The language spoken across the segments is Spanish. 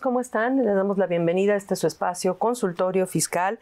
¿cómo están? Les damos la bienvenida a este su espacio, consultorio fiscal.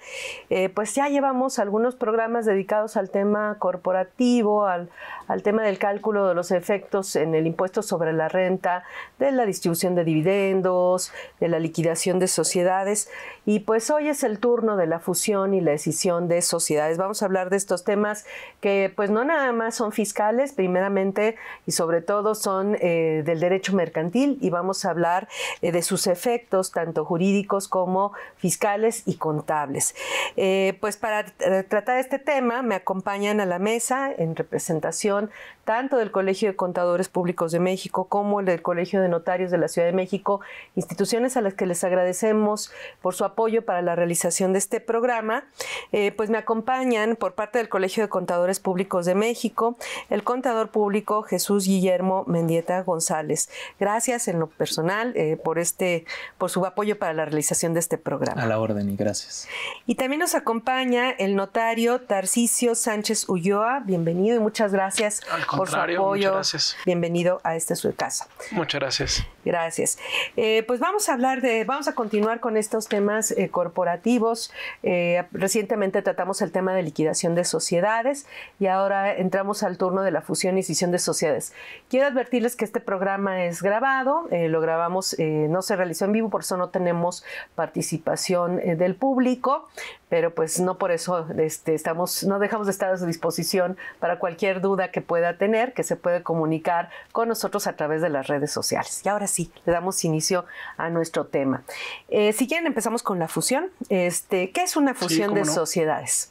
Eh, pues ya llevamos algunos programas dedicados al tema corporativo, al, al tema del cálculo de los efectos en el impuesto sobre la renta, de la distribución de dividendos, de la liquidación de sociedades. Y pues hoy es el turno de la fusión y la decisión de sociedades. Vamos a hablar de estos temas que pues no nada más son fiscales, primeramente y sobre todo son eh, del derecho mercantil y vamos a hablar eh, de sus efectos tanto jurídicos como fiscales y contables. Eh, pues para tratar este tema me acompañan a la mesa en representación tanto del Colegio de Contadores Públicos de México como el del Colegio de Notarios de la Ciudad de México, instituciones a las que les agradecemos por su apoyo para la realización de este programa. Eh, pues me acompañan por parte del Colegio de Contadores Públicos de México el contador público Jesús Guillermo Mendieta González. Gracias en lo personal eh, por, este, por su apoyo para la realización de este programa. A la orden y gracias. Y también nos acompaña el notario Tarcisio Sánchez Ulloa. Bienvenido y muchas gracias al por su Gracias. Bienvenido a este su casa. Muchas gracias. Gracias. Eh, pues vamos a hablar de, vamos a continuar con estos temas eh, corporativos. Eh, recientemente tratamos el tema de liquidación de sociedades y ahora entramos al turno de la fusión y escisión de sociedades. Quiero advertirles que este programa es grabado, lo grabamos, no se realizó en vivo, por eso no tenemos participación del público pero pues no por eso este, estamos, no dejamos de estar a su disposición para cualquier duda que pueda tener, que se puede comunicar con nosotros a través de las redes sociales. Y ahora sí, le damos inicio a nuestro tema. Eh, si quieren, empezamos con la fusión. Este, ¿Qué es una fusión de sociedades?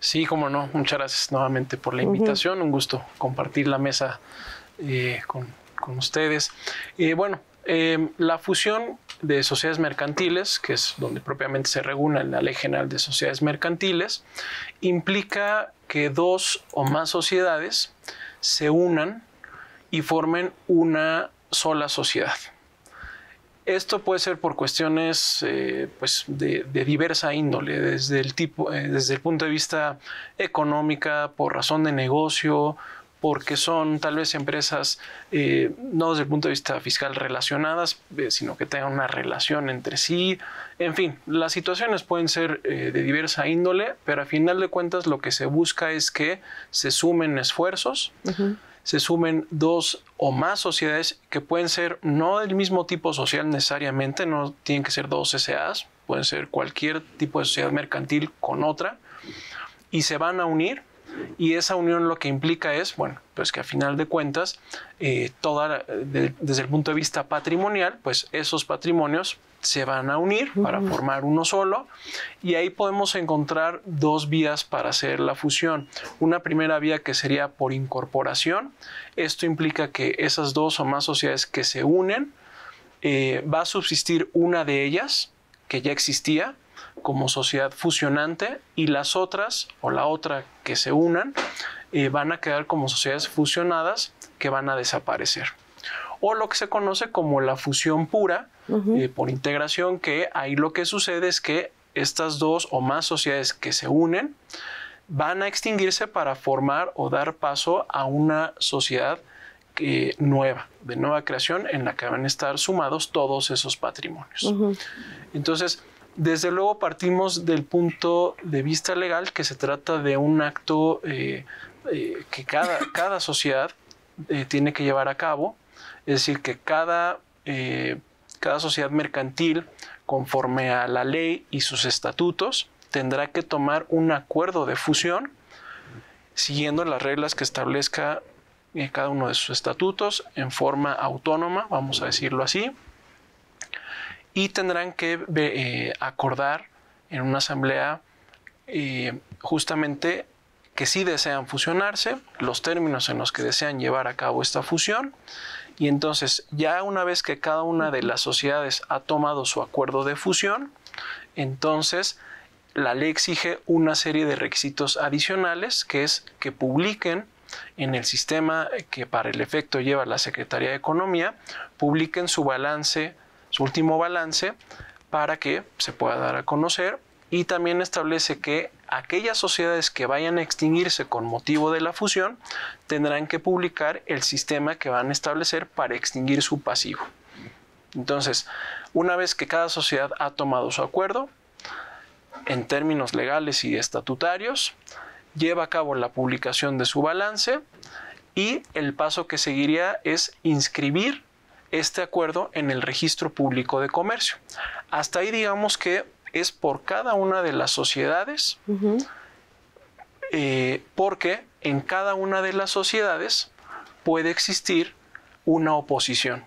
Sí, cómo no. Muchas gracias nuevamente por la invitación. Un gusto compartir la mesa eh, con, ustedes. Eh, bueno, Em, la fusión de sociedades mercantiles, que es donde propiamente se regula la Ley General de Sociedades Mercantiles, implica que dos o más sociedades se unan y formen una sola sociedad. Esto puede ser por cuestiones eh, pues, de, diversa índole, desde el, eh, desde el punto de vista económica, por razón de negocio, porque son tal vez empresas eh, no desde el punto de vista fiscal relacionadas, eh, sino que tengan una relación entre sí. En fin, las situaciones pueden ser eh, de diversa índole, pero a final de cuentas lo que se busca es que se sumen esfuerzos. se sumen dos o más sociedades que pueden ser no del mismo tipo social necesariamente, no tienen que ser dos SAs, pueden ser cualquier tipo de sociedad mercantil con otra, y se van a unir y esa unión lo que implica es, bueno, pues que a final de cuentas, eh, eh, desde el punto de vista patrimonial, pues esos patrimonios se van a unir para formar uno solo y ahí podemos encontrar dos vías para hacer la fusión. Una primera vía que sería por incorporación. Esto implica que esas dos o más sociedades que se unen, eh, va a subsistir una de ellas que ya existía, como sociedad fusionante y las otras o la otra que se unan eh, van a quedar como sociedades fusionadas que van a desaparecer. O lo que se conoce como la fusión pura eh, por integración, que ahí lo que sucede es que estas dos o más sociedades que se unen van a extinguirse para formar o dar paso a una sociedad eh, nueva, de nueva creación, en la que van a estar sumados todos esos patrimonios. Entonces, desde luego partimos del punto de vista legal que se trata de un acto eh, eh, que cada, sociedad eh, tiene que llevar a cabo, es decir, que cada, cada sociedad mercantil, conforme a la ley y sus estatutos, tendrá que tomar un acuerdo de fusión siguiendo las reglas que establezca cada uno de sus estatutos en forma autónoma, vamos a decirlo así, y tendrán que eh, acordar en una asamblea eh, justamente que sí desean fusionarse, los términos en los que desean llevar a cabo esta fusión y entonces ya una vez que cada una de las sociedades ha tomado su acuerdo de fusión, entonces la ley exige una serie de requisitos adicionales que es que publiquen en el sistema que para el efecto lleva la Secretaría de Economía, publiquen su balance su último balance para que se pueda dar a conocer y también establece que aquellas sociedades que vayan a extinguirse con motivo de la fusión tendrán que publicar el sistema que van a establecer para extinguir su pasivo. Entonces, una vez que cada sociedad ha tomado su acuerdo, en términos legales y estatutarios, lleva a cabo la publicación de su balance y el paso que seguiría es inscribir este acuerdo en el registro público de comercio. Hasta ahí digamos que es por cada una de las sociedades, eh, porque en cada una de las sociedades puede existir una oposición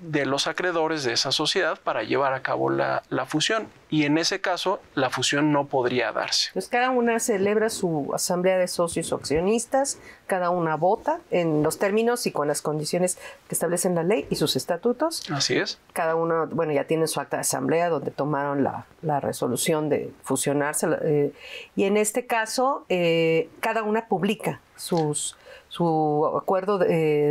de los acreedores de esa sociedad para llevar a cabo la, fusión. Y en ese caso, la fusión no podría darse. Pues cada una celebra su asamblea de socios o accionistas, cada una vota en los términos y con las condiciones que establecen la ley y sus estatutos. Así es. Cada uno, bueno, ya tiene su acta de asamblea donde tomaron la, resolución de fusionarse. Eh, y en este caso, eh, cada una publica sus, su acuerdo eh,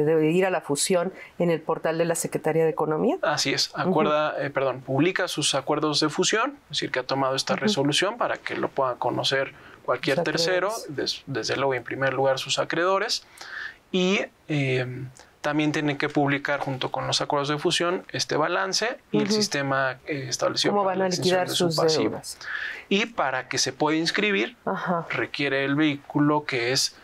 de, ir a la fusión en el portal de la Secretaría de Economía. Así es, acuerda, eh, perdón, publica sus acuerdos de fusión, es decir, que ha tomado esta resolución para que lo pueda conocer cualquier tercero, desde luego en primer lugar sus acreedores, y em, también tienen que publicar junto con los acuerdos de fusión este balance y el sistema eh, establecido ¿Cómo van a liquidar sus Y para que se pueda inscribir, requiere el vehículo que es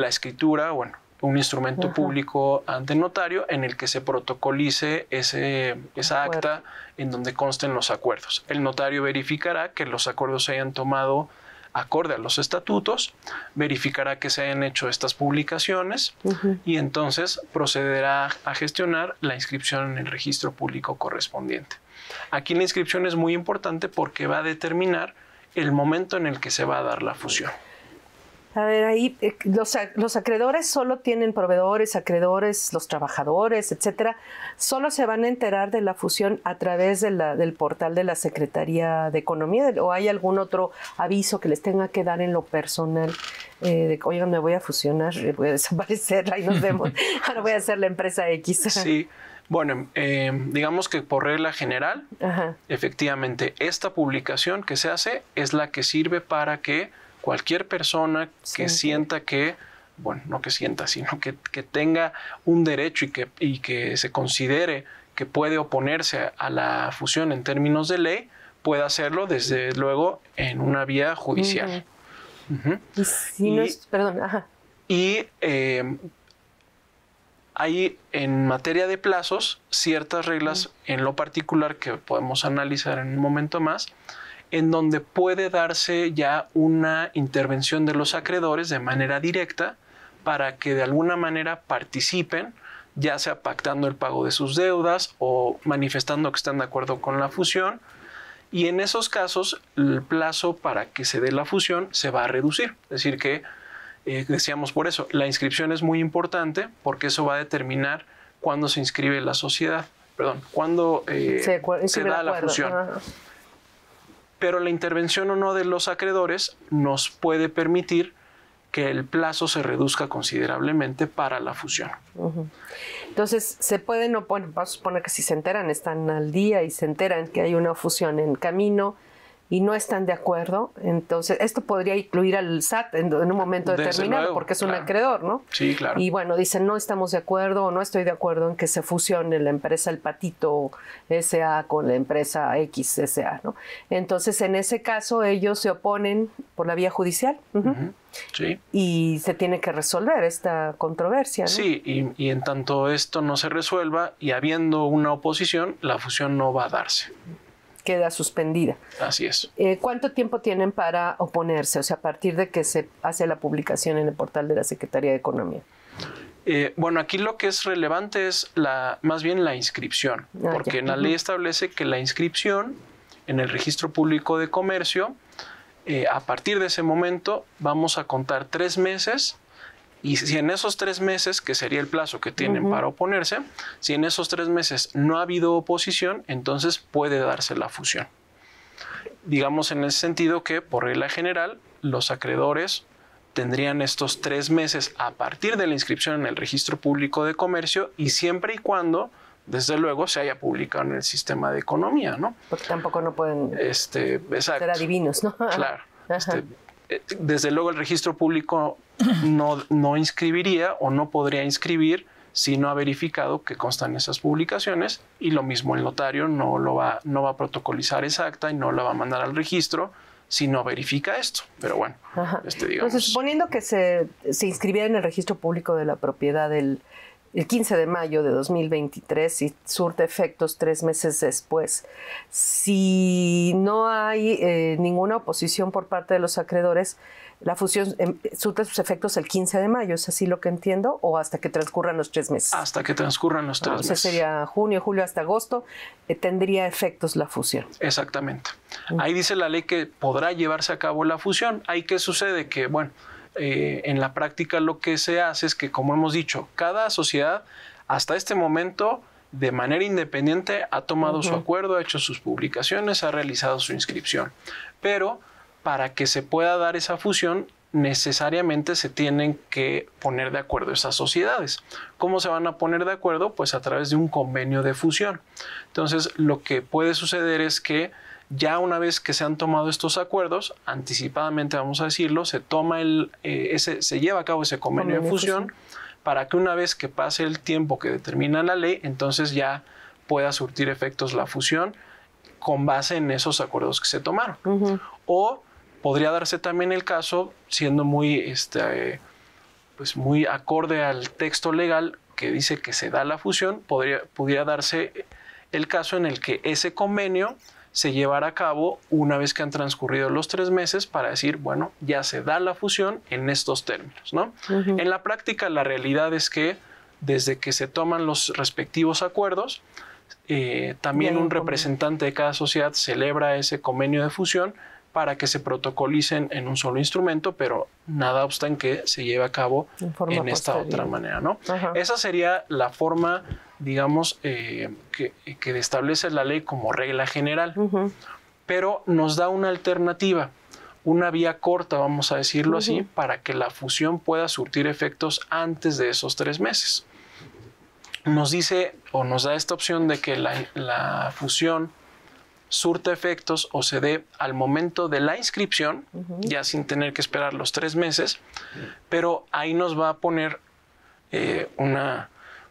la escritura, bueno, un instrumento público ante notario en el que se protocolice ese, esa acta en donde consten los acuerdos. El notario verificará que los acuerdos se hayan tomado acorde a los estatutos, verificará que se hayan hecho estas publicaciones y entonces procederá a gestionar la inscripción en el registro público correspondiente. Aquí la inscripción es muy importante porque va a determinar el momento en el que se va a dar la fusión. A ver, ahí eh, los, los, acreedores solo tienen proveedores, acreedores, los trabajadores, etcétera. Solo se van a enterar de la fusión a través de la, del portal de la Secretaría de Economía o hay algún otro aviso que les tenga que dar en lo personal. Eh, de, oigan, me voy a fusionar, eh, voy a desaparecer, ahí nos vemos. Ahora voy a hacer la empresa X. sí. Bueno, eh, digamos que por regla general, efectivamente, esta publicación que se hace es la que sirve para que cualquier persona que sienta que, bueno, no que sienta, sino que, que tenga un derecho y que, y que se considere que puede oponerse a la fusión en términos de ley, puede hacerlo desde luego en una vía judicial. Y, hay en materia de plazos ciertas reglas en lo particular que podemos analizar en un momento más en donde puede darse ya una intervención de los acreedores de manera directa para que de alguna manera participen, ya sea pactando el pago de sus deudas o manifestando que están de acuerdo con la fusión. Y en esos casos, el plazo para que se dé la fusión se va a reducir. Es decir, que eh, decíamos por eso, la inscripción es muy importante porque eso va a determinar cuándo se inscribe la sociedad, perdón, cuándo eh, se, da la fusión pero la intervención o no de los acreedores nos puede permitir que el plazo se reduzca considerablemente para la fusión. Entonces, se pueden, bueno, vamos a suponer que si se enteran, están al día y se enteran que hay una fusión en camino, y no están de acuerdo, entonces esto podría incluir al SAT en, un momento determinado porque es un acreedor, ¿no? Sí, claro. Y bueno, dicen no estamos de acuerdo o no estoy de acuerdo en que se fusione la empresa El Patito SA con la empresa XSA, ¿no? Entonces, en ese caso ellos se oponen por la vía judicial. Sí. Y se tiene que resolver esta controversia. Sí, y, y, en tanto esto no se resuelva y habiendo una oposición, la fusión no va a darse queda suspendida. Así es. Eh, ¿Cuánto tiempo tienen para oponerse? O sea, a partir de que se hace la publicación en el portal de la Secretaría de Economía. Eh, bueno, aquí lo que es relevante es la, más bien la inscripción, ah, porque la ley establece que la inscripción en el registro público de comercio, eh, a partir de ese momento vamos a contar tres meses y si en esos tres meses, que sería el plazo que tienen para oponerse, si en esos tres meses no ha habido oposición, entonces puede darse la fusión. Digamos en ese sentido que, por regla general, los acreedores tendrían estos tres meses a partir de la inscripción en el registro público de comercio y siempre y cuando desde luego se haya publicado en el sistema de economía, ¿no? Porque tampoco no pueden este, ser adivinos, ¿no? Claro. Este, desde luego el registro público no, no inscribiría o no podría inscribir si no ha verificado que constan esas publicaciones y lo mismo el notario no, lo va, no va a protocolizar esa acta y no la va a mandar al registro si no verifica esto. Pero bueno, este, suponiendo que se, se inscribiera en el registro público de la propiedad del, el 15 de mayo de 2023 y surte efectos tres meses después. Si no hay eh, ninguna oposición por parte de los acreedores, la fusión em, surte sus efectos el 15 de mayo, ¿es así lo que entiendo? ¿O hasta que transcurran los tres meses? Hasta que transcurran los tres ah, meses. O sería junio, julio, hasta agosto, eh, tendría efectos la fusión. Exactamente. Ahí dice la ley que podrá llevarse a cabo la fusión. Ahí ¿qué sucede que, bueno, eh, en la práctica lo que se hace es que, como hemos dicho, cada sociedad hasta este momento de manera independiente ha tomado su acuerdo, ha hecho sus publicaciones, ha realizado su inscripción. Pero para que se pueda dar esa fusión, necesariamente se tienen que poner de acuerdo esas sociedades. ¿Cómo se van a poner de acuerdo? Pues a través de un convenio de fusión. Entonces, lo que puede suceder es que ya una vez que se han tomado estos acuerdos, anticipadamente vamos a decirlo, se toma el, eh, se lleva a cabo ese convenio, de fusión, para que una vez que pase el tiempo que determina la ley, entonces ya pueda surtir efectos la fusión con base en esos acuerdos que se tomaron. O podría darse también el caso, siendo muy, este, pues muy acorde al texto legal que dice que se da la fusión, podría, pudiera darse el caso en el que ese convenio se llevará a cabo una vez que han transcurrido los tres meses para decir, bueno, ya se da la fusión en estos términos, ¿no? En la práctica, la realidad es que desde que se toman los respectivos acuerdos, eh, también un representante de cada sociedad celebra ese convenio de fusión para que se protocolicen en un solo instrumento, pero nada obsta en que se lleve a cabo en, esta otra manera, ¿no? Esa sería la forma digamos, eh, que, establece la ley como regla general, pero nos da una alternativa, una vía corta, vamos a decirlo así, para que la fusión pueda surtir efectos antes de esos tres meses. Nos dice o nos da esta opción de que la, fusión surta efectos o se dé al momento de la inscripción, ya sin tener que esperar los tres meses, pero ahí nos va a poner eh, una,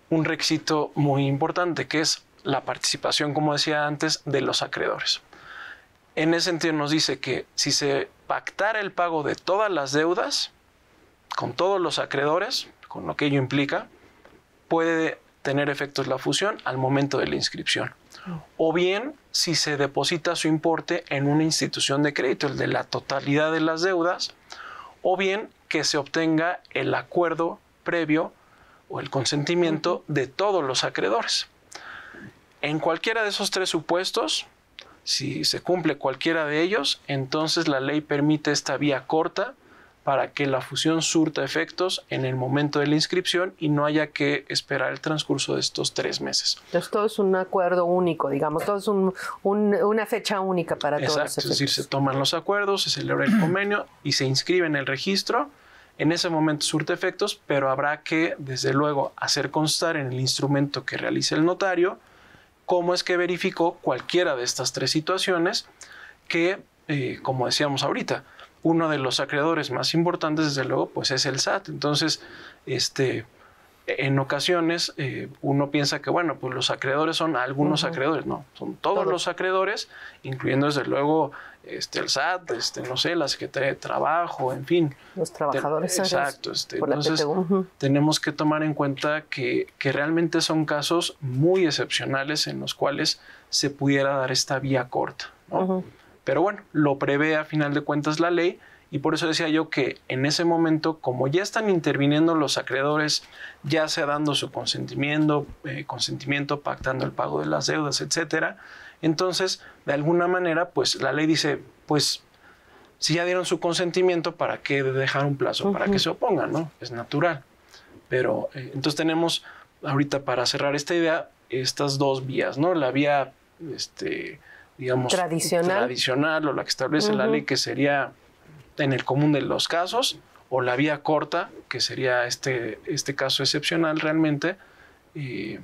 un requisito muy importante que es la participación, como decía antes, de los acreedores. En ese sentido nos dice que si se pactara el pago de todas las deudas con todos los acreedores, con lo que ello implica, puede tener efectos la fusión al momento de la inscripción. O bien, si se deposita su importe en una institución de crédito, el de la totalidad de las deudas, o bien que se obtenga el acuerdo previo o el consentimiento de todos los acreedores. En cualquiera de esos tres supuestos, si se cumple cualquiera de ellos, entonces la ley permite esta vía corta para que la fusión surta efectos en el momento de la inscripción y no haya que esperar el transcurso de estos tres meses. Entonces todo es un acuerdo único, digamos, todo es una fecha única para todos. Exacto, es decir, se toman los acuerdos, se celebra el convenio y se inscribe en el registro en ese momento surte efectos, pero habrá que, desde luego, hacer constar en el instrumento que realice el notario cómo es que verificó cualquiera de estas tres situaciones que, eh, como decíamos ahorita, uno de los acreedores más importantes, desde luego, pues es el SAT. Entonces, este, en ocasiones eh, uno piensa que, bueno, pues los acreedores son algunos acreedores, no, son todos, los acreedores, incluyendo desde luego este, el SAT, este, no sé, la Secretaría de Trabajo, en fin. Los trabajadores. exacto. Este, entonces, tenemos que tomar en cuenta que, que, realmente son casos muy excepcionales en los cuales se pudiera dar esta vía corta. ¿no? Pero bueno, lo prevé a final de cuentas la ley. Y por eso decía yo que en ese momento, como ya están interviniendo los acreedores, ya sea dando su consentimiento, eh, consentimiento, pactando el pago de las deudas, etcétera, entonces, de alguna manera, pues la ley dice, pues si ya dieron su consentimiento, ¿para qué dejar un plazo? ¿Para que se opongan? ¿no? Es natural. Pero eh, entonces tenemos ahorita para cerrar esta idea estas dos vías, ¿no? La vía, este, digamos, tradicional, tradicional o la que establece la ley, que sería en el común de los casos, o la vía corta, que sería este, este caso excepcional realmente. Eh,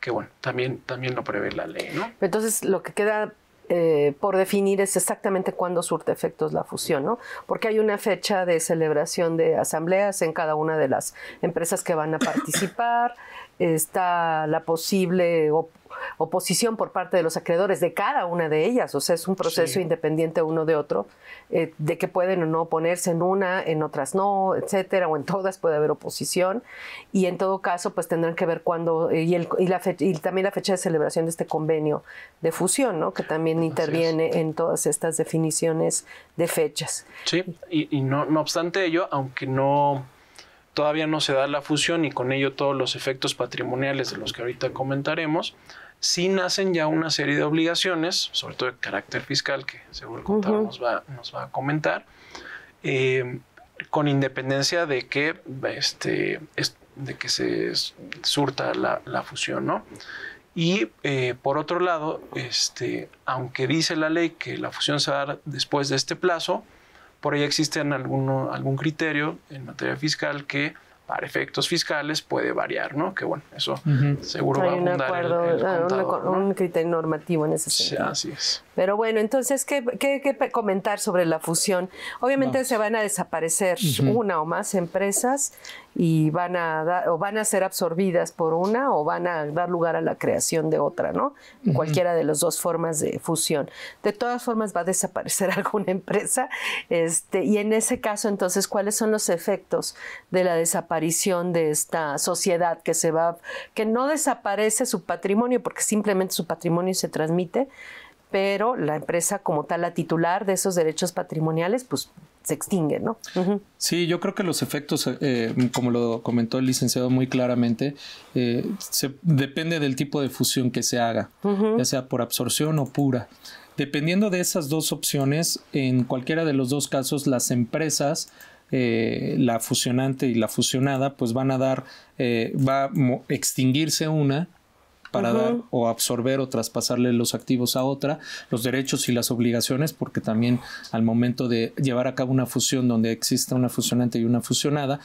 que bueno, también, también lo prevé la ley, ¿no? Entonces, lo que queda eh, por definir es exactamente cuándo surte efectos la fusión, ¿no? Porque hay una fecha de celebración de asambleas en cada una de las empresas que van a participar, está la posible o oposición por parte de los acreedores de cada una de ellas, o sea, es un proceso independiente uno de otro, eh, de que pueden o no oponerse en una, en otras no, etcétera, o en todas puede haber oposición, y en todo caso, pues tendrán que ver cuándo, eh, y, el, y la y también la fecha de celebración de este convenio de fusión, ¿no? que también interviene en todas estas definiciones de fechas. Sí, y, no, no obstante ello, aunque no todavía no se da la fusión y con ello todos los efectos patrimoniales de los que ahorita comentaremos, sí nacen ya una serie de obligaciones, sobre todo de carácter fiscal, que seguro el nos, va, a comentar, eh, con independencia de que, este, de que se surta la, la fusión, ¿no? Y eh, por otro lado, este, aunque dice la ley que la fusión se va después de este plazo, por ahí existen algún criterio en materia fiscal que para efectos fiscales puede variar, ¿no? Que bueno, eso seguro va a abundar un acuerdo, un, un, criterio normativo en ese sentido. Sí, así es. Pero bueno, entonces, ¿qué, comentar sobre la fusión? Obviamente se van a desaparecer una o más empresas y van a, o van a ser absorbidas por una o van a dar lugar a la creación de otra, ¿no? Cualquiera de las dos formas de fusión. De todas formas, va a desaparecer alguna empresa. Este, y en ese caso, entonces, ¿cuáles son los efectos de la desaparición de esta sociedad que se va, que no desaparece su patrimonio, porque simplemente su patrimonio se transmite? pero la empresa como tal, la titular de esos derechos patrimoniales, pues se extingue, ¿no? Sí, yo creo que los efectos, eh, como lo comentó el licenciado muy claramente, eh, se, depende del tipo de fusión que se haga, ya sea por absorción o pura. Dependiendo de esas dos opciones, en cualquiera de los dos casos, las empresas eh, la fusionante y la fusionada, pues van a dar, va a extinguirse una para dar o absorber o traspasarle los activos a otra, los derechos y las obligaciones, porque también al momento de llevar a cabo una fusión donde exista una fusionante y una fusionada,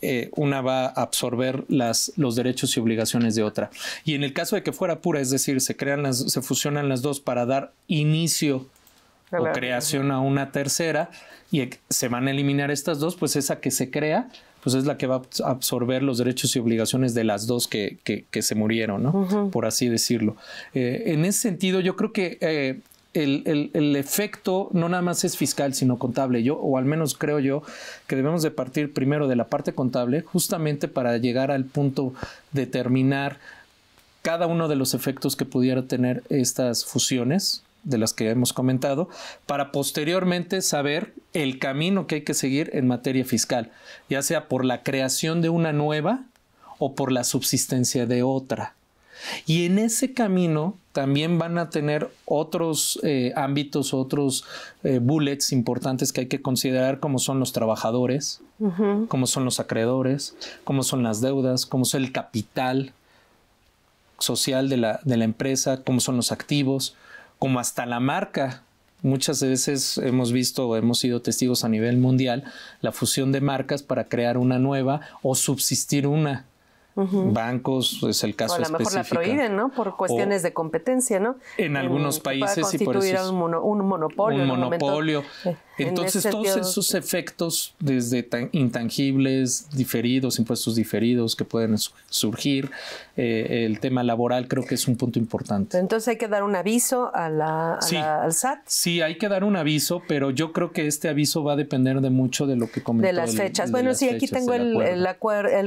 eh, una va a absorber las, los derechos y obligaciones de otra. Y en el caso de que fuera pura, es decir, se crean las, se fusionan las dos para dar inicio o creación a una tercera y se van a eliminar estas dos, pues esa que se crea pues es la que va a absorber los derechos y obligaciones de las dos que, se murieron, ¿no? Por así decirlo. Eh, en ese sentido, yo creo que eh, el, efecto no nada más es fiscal, sino contable. Yo, o al menos creo yo, que debemos de partir primero de la parte contable, justamente para llegar al punto de terminar cada uno de los efectos que pudiera tener estas fusiones de las que hemos comentado, para posteriormente saber el camino que hay que seguir en materia fiscal, ya sea por la creación de una nueva o por la subsistencia de otra. Y en ese camino también van a tener otros eh, ámbitos, otros eh, bullets importantes que hay que considerar, como son los trabajadores, como son los acreedores, como son las deudas, como es el capital social de la, de la empresa, como son los activos, como hasta la marca. Muchas veces hemos visto, hemos sido testigos a nivel mundial, la fusión de marcas para crear una nueva o subsistir una. Bancos es el caso específico. a lo mejor la prohíben, ¿no? Por cuestiones de competencia, ¿no? En, algunos países y por eso un, monopolio. Un monopolio. Entonces, todos esos efectos, desde intangibles, diferidos, impuestos diferidos que pueden surgir, eh, el tema laboral creo que es un punto importante. Entonces hay que dar un aviso a la, al SAT. Sí, hay que dar un aviso, pero yo creo que este aviso va a depender de mucho de lo que comentó. De las fechas. bueno, sí, aquí tengo el,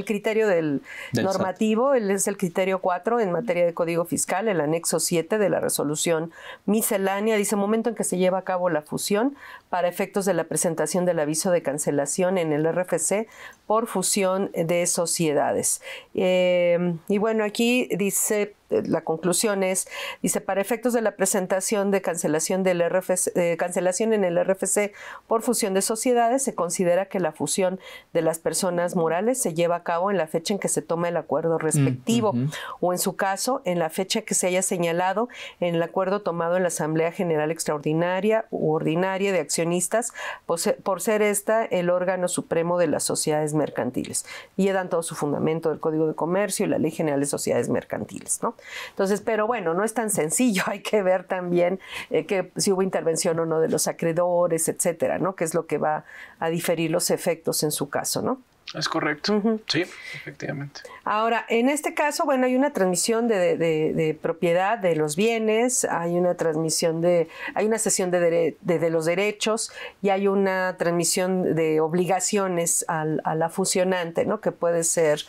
criterio del, normativo, es el criterio 4 en materia de código fiscal, el anexo 7 de la resolución miscelánea, dice momento en que se lleva a cabo la fusión para efectos de la presentación del aviso de cancelación en el RFC por fusión de sociedades. Em, y bueno, aquí dice, eh, la conclusión es, dice, para efectos de la presentación de cancelación, del RFC, eh, cancelación en el RFC por fusión de sociedades, se considera que la fusión de las personas morales se lleva a cabo en la fecha en que se toma el acuerdo mm, respectivo o en su caso, en la fecha que se haya señalado en el acuerdo tomado en la Asamblea General Extraordinaria u Ordinaria de Accionistas, por ser, por ser esta el órgano supremo de las sociedades mercantiles. Y dan todo su fundamento del Código de Comercio y la Ley General de Sociedades Mercantiles, ¿no? Entonces, pero bueno, no es tan sencillo, hay que ver también eh, que si hubo intervención o no de los acreedores, etcétera, ¿no? Que es lo que va a diferir los efectos en su caso, ¿no? Es correcto, sí, efectivamente. Ahora, en este caso, bueno, hay una transmisión de, propiedad de los bienes, hay una transmisión de, hay una sesión de, los derechos y hay una transmisión de obligaciones a la fusionante, ¿no? Que puede ser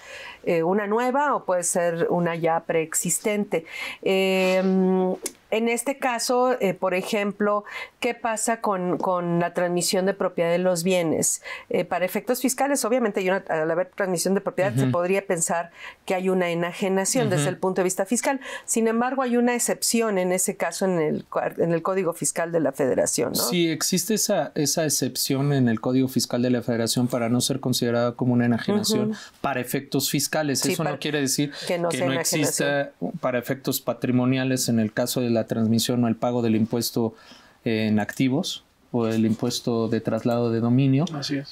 eh, una nueva o puede ser una ya preexistente. Eh, en este caso, eh, por ejemplo, ¿qué pasa con, la transmisión de propiedad de los bienes? Eh, para efectos fiscales, obviamente, al haber transmisión de propiedad, se podría pensar que hay una enajenación desde el punto de vista fiscal. Sin embargo, hay una excepción en ese caso en el, en el Código Fiscal de la Federación. ¿no? Sí, existe esa, esa excepción en el Código Fiscal de la Federación para no ser considerada como una enajenación para efectos fiscales. Eso no quiere decir que no, que exista para efectos patrimoniales en el caso de la transmisión o el pago del impuesto en activos o el impuesto de traslado de dominio.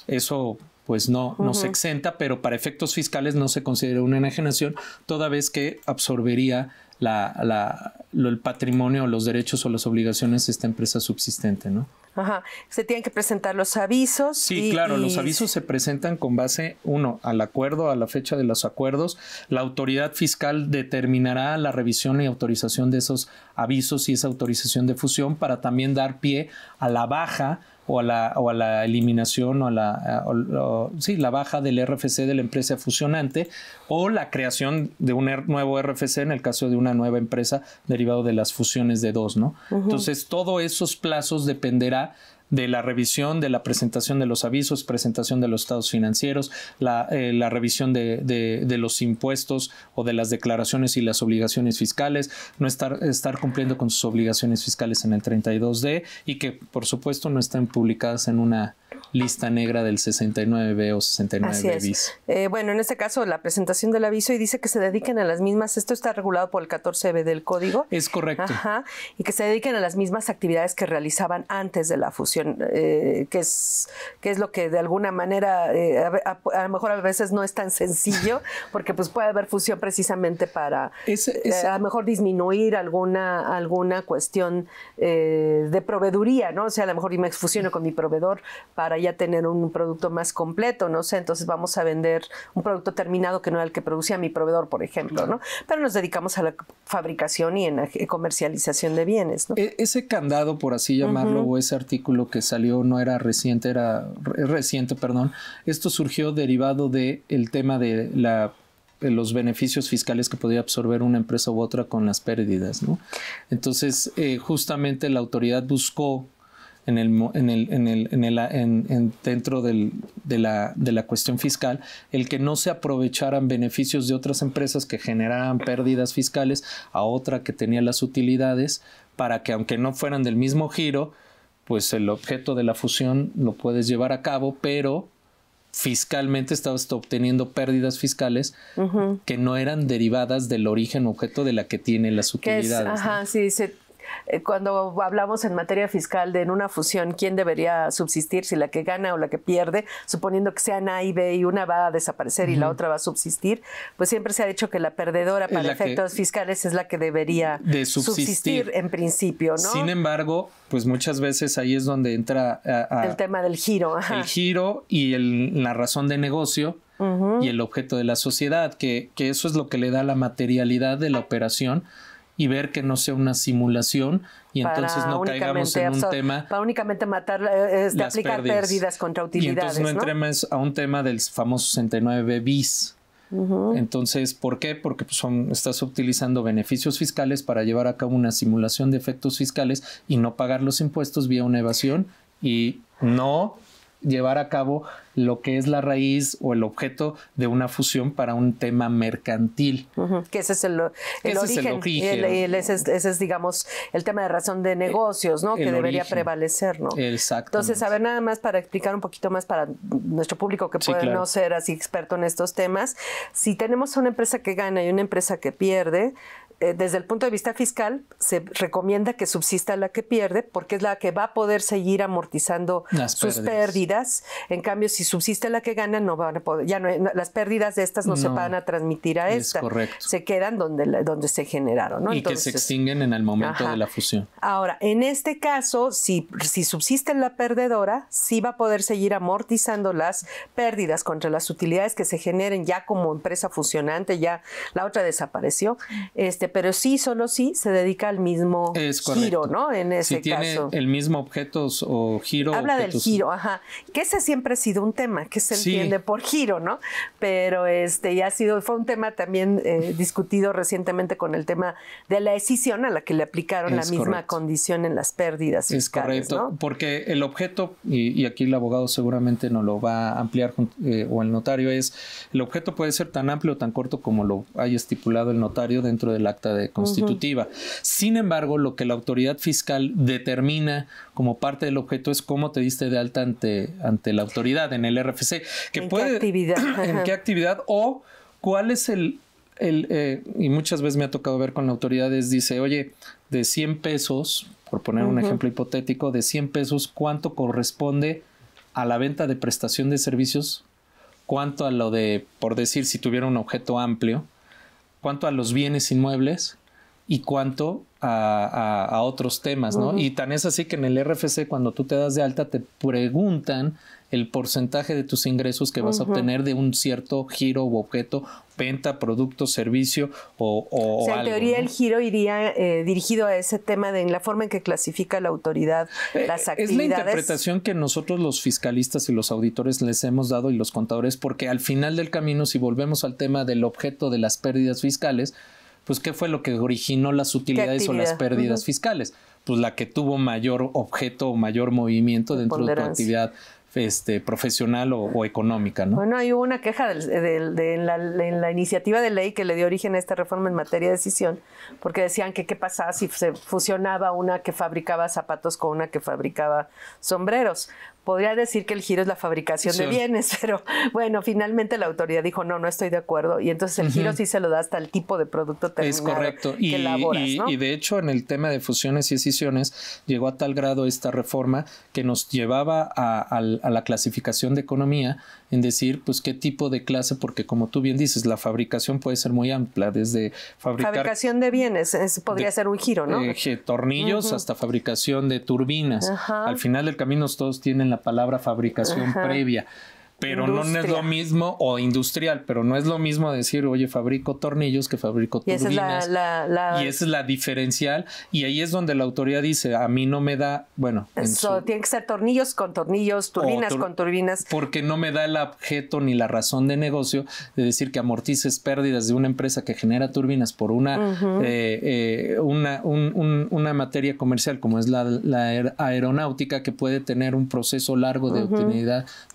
Eso pues no, nos no se exenta, pero para efectos fiscales no se considera una enajenación, toda vez que absorbería la, el patrimonio, los derechos o las obligaciones de esta empresa subsistente, ¿no? Ajá. Se tienen que presentar los avisos. Sí, claro, los avisos se presentan con base, uno, al acuerdo, a la fecha de los acuerdos. La autoridad fiscal determinará la revisión y autorización de esos avisos y esa autorización de fusión para también dar pie a la baja o a la, o a la eliminación o a la, la baja del RFC de la empresa fusionante o la creación de un er, nuevo RFC en el caso de una nueva empresa derivado de las fusiones de dos, ¿no? Entonces, todos esos plazos dependerá de la revisión de la presentación de los avisos, presentación de los estados financieros, la, eh, la revisión de, de, de, los impuestos o de las declaraciones y las obligaciones fiscales, no estar, estar cumpliendo con sus obligaciones fiscales en el 32D y que por supuesto no estén publicadas en una lista negra del 69B o 69 bis. Eh, bueno, en este caso la presentación del aviso y dice que se dediquen a las mismas, esto está regulado por el 14B del código. Es correcto. Ajá, y que se dediquen a las mismas actividades que realizaban antes de la fusión, eh, que, es, que es lo que de alguna manera eh, a, lo mejor a veces no es tan sencillo, porque pues puede haber fusión precisamente para eh, a lo mejor disminuir alguna, alguna cuestión de proveeduría, ¿no? O sea, a lo mejor me fusiono con mi proveedor para tener un producto más completo, no entonces vamos a vender un producto terminado que no era el que producía mi proveedor, por ejemplo, ¿no? Pero nos dedicamos a la fabricación y en la comercialización de bienes, e, ese candado, por así llamarlo, o ese artículo que salió no era reciente, era reciente, perdón, esto surgió derivado del el tema de los beneficios fiscales que podía absorber una empresa u otra con las pérdidas, ¿no? Entonces, eh, justamente la autoridad buscó en el, en el, en el, en el dentro del, de, la, de la cuestión fiscal, el que no se aprovecharan beneficios de otras empresas que generaban pérdidas fiscales a otra que tenía las utilidades, para que aunque no fueran del mismo giro, pues el objeto de la fusión lo puedes llevar a cabo, pero fiscalmente estabas obteniendo pérdidas fiscales que no eran derivadas del origen objeto de la que tiene las utilidades. ajá, sí, eh, cuando hablamos en materia fiscal de en una fusión, ¿quién debería subsistir? Si la que gana o la que pierde, suponiendo que sean A y B y una va a desaparecer y la otra va a subsistir, pues siempre se ha dicho que la perdedora para efectos fiscales es la que debería subsistir. en principio, ¿no? Sin embargo, pues muchas veces ahí es donde entra el tema del giro. El giro y la razón de negocio. y el objeto de la sociedad, que, que, eso es lo que le da la materialidad de la operación y ver que no sea una simulación y entonces no caigamos en un tema para únicamente matar eh, es este, aplicar pérdidas. contra utilidades y entonces no, entremos a un tema del famoso 69 bis entonces, ¿por qué? Porque pues, son, estás utilizando beneficios fiscales para llevar a cabo una simulación de efectos fiscales y no pagar los impuestos vía una evasión y no llevar a cabo lo que es la raíz o el objeto de una fusión para un tema mercantil. Que ese es el, origen. ese, es, digamos, el tema de razón de negocios, ¿no? que debería prevalecer, ¿no? Exacto. Entonces, a ver, nada más para explicar un poquito más para nuestro público que puede no ser así experto en estos temas. Si tenemos una empresa que gana y una empresa que pierde, eh, desde el punto de vista fiscal, se recomienda que subsista la que pierde, porque es la que va a poder seguir amortizando sus pérdidas. En cambio, si subsiste la que gana, no van a poder, ya no, las pérdidas de estas no, se van a transmitir a esta. correcto. Se quedan donde, donde se generaron. ¿no? Y que se extinguen en el momento de la fusión. Ahora, en este caso, si, si subsiste la perdedora, sí va a poder seguir amortizando las pérdidas contra las utilidades que se generen ya como empresa fusionante, ya la otra desapareció. Este, pero sí, solo sí, se dedica al mismo giro, ¿no? En ese si tiene El mismo objeto o giro. Habla del giro, ajá. Que ese siempre ha sido un tema, que se entiende por giro, ¿no? Pero este ya ha sido, fue un tema también eh, discutido recientemente con el tema de la escisión a la que le aplicaron la misma condición en las pérdidas. es correcto, porque el objeto, y, aquí el abogado seguramente nos lo va a ampliar eh, o el notario, es el objeto puede ser tan amplio o tan corto como lo haya estipulado el notario dentro de la de constitutiva. Sin embargo, lo que la autoridad fiscal determina como parte del objeto es cómo te diste de alta ante, ante la autoridad en el RFC. Que ¿En puede, qué actividad? ¿En qué actividad? O cuál es el... el eh, y muchas veces me ha tocado ver con autoridades, dice, oye, de 100 pesos, por poner un ejemplo hipotético, de 100 pesos, ¿cuánto corresponde a la venta de prestación de servicios? ¿Cuánto a lo de, por decir, si tuviera un objeto amplio? cuánto a los bienes inmuebles y cuánto a, otros temas, ¿no? Y tan es así que en el RFC cuando tú te das de alta te preguntan el porcentaje de tus ingresos que vas a obtener de un cierto giro u objeto, venta, producto, servicio o... o, o en teoría el giro iría eh, dirigido a ese tema de en la forma en que clasifica la autoridad eh, las actividades. Es la interpretación que nosotros los fiscalistas y los auditores les hemos dado y los contadores, porque al final del camino, si volvemos al tema del objeto de las pérdidas fiscales, pues ¿qué fue lo que originó las utilidades o las pérdidas fiscales? Pues la que tuvo mayor objeto o mayor movimiento dentro de tu actividad este, profesional o, económica. ¿no? Bueno, hay una queja de, en la, en la, iniciativa de ley que le dio origen a esta reforma en materia de decisión, porque decían que qué pasaba si se fusionaba una que fabricaba zapatos con una que fabricaba sombreros podría decir que el giro es la fabricación de bienes, pero bueno, finalmente la autoridad dijo, no, no estoy de acuerdo, y entonces el giro sí se lo da hasta el tipo de producto terminado es correcto. Y, que elaboras, y, de hecho, en el tema de fusiones y escisiones, llegó a tal grado esta reforma que nos llevaba a, a la clasificación de economía en decir, pues, qué tipo de clase, porque como tú bien dices, la fabricación puede ser muy amplia, desde Fabricación de bienes, podría ser un giro, ¿no? Eh, tornillos hasta fabricación de turbinas. Al final del camino todos tienen la palabra fabricación previa pero no es lo mismo, o industrial, pero no es lo mismo decir, oye, fabrico tornillos que fabrico turbinas. Y esa, es la, diferencial, y ahí es donde la autoridad dice, a mí no me da, bueno. Eso, tiene que ser tornillos con tornillos, turbinas con turbinas. Porque no me da el objeto ni la razón de negocio de decir que amortices pérdidas de una empresa que genera turbinas por una, eh, eh, una, materia comercial como es la, aeronáutica que puede tener un proceso largo de,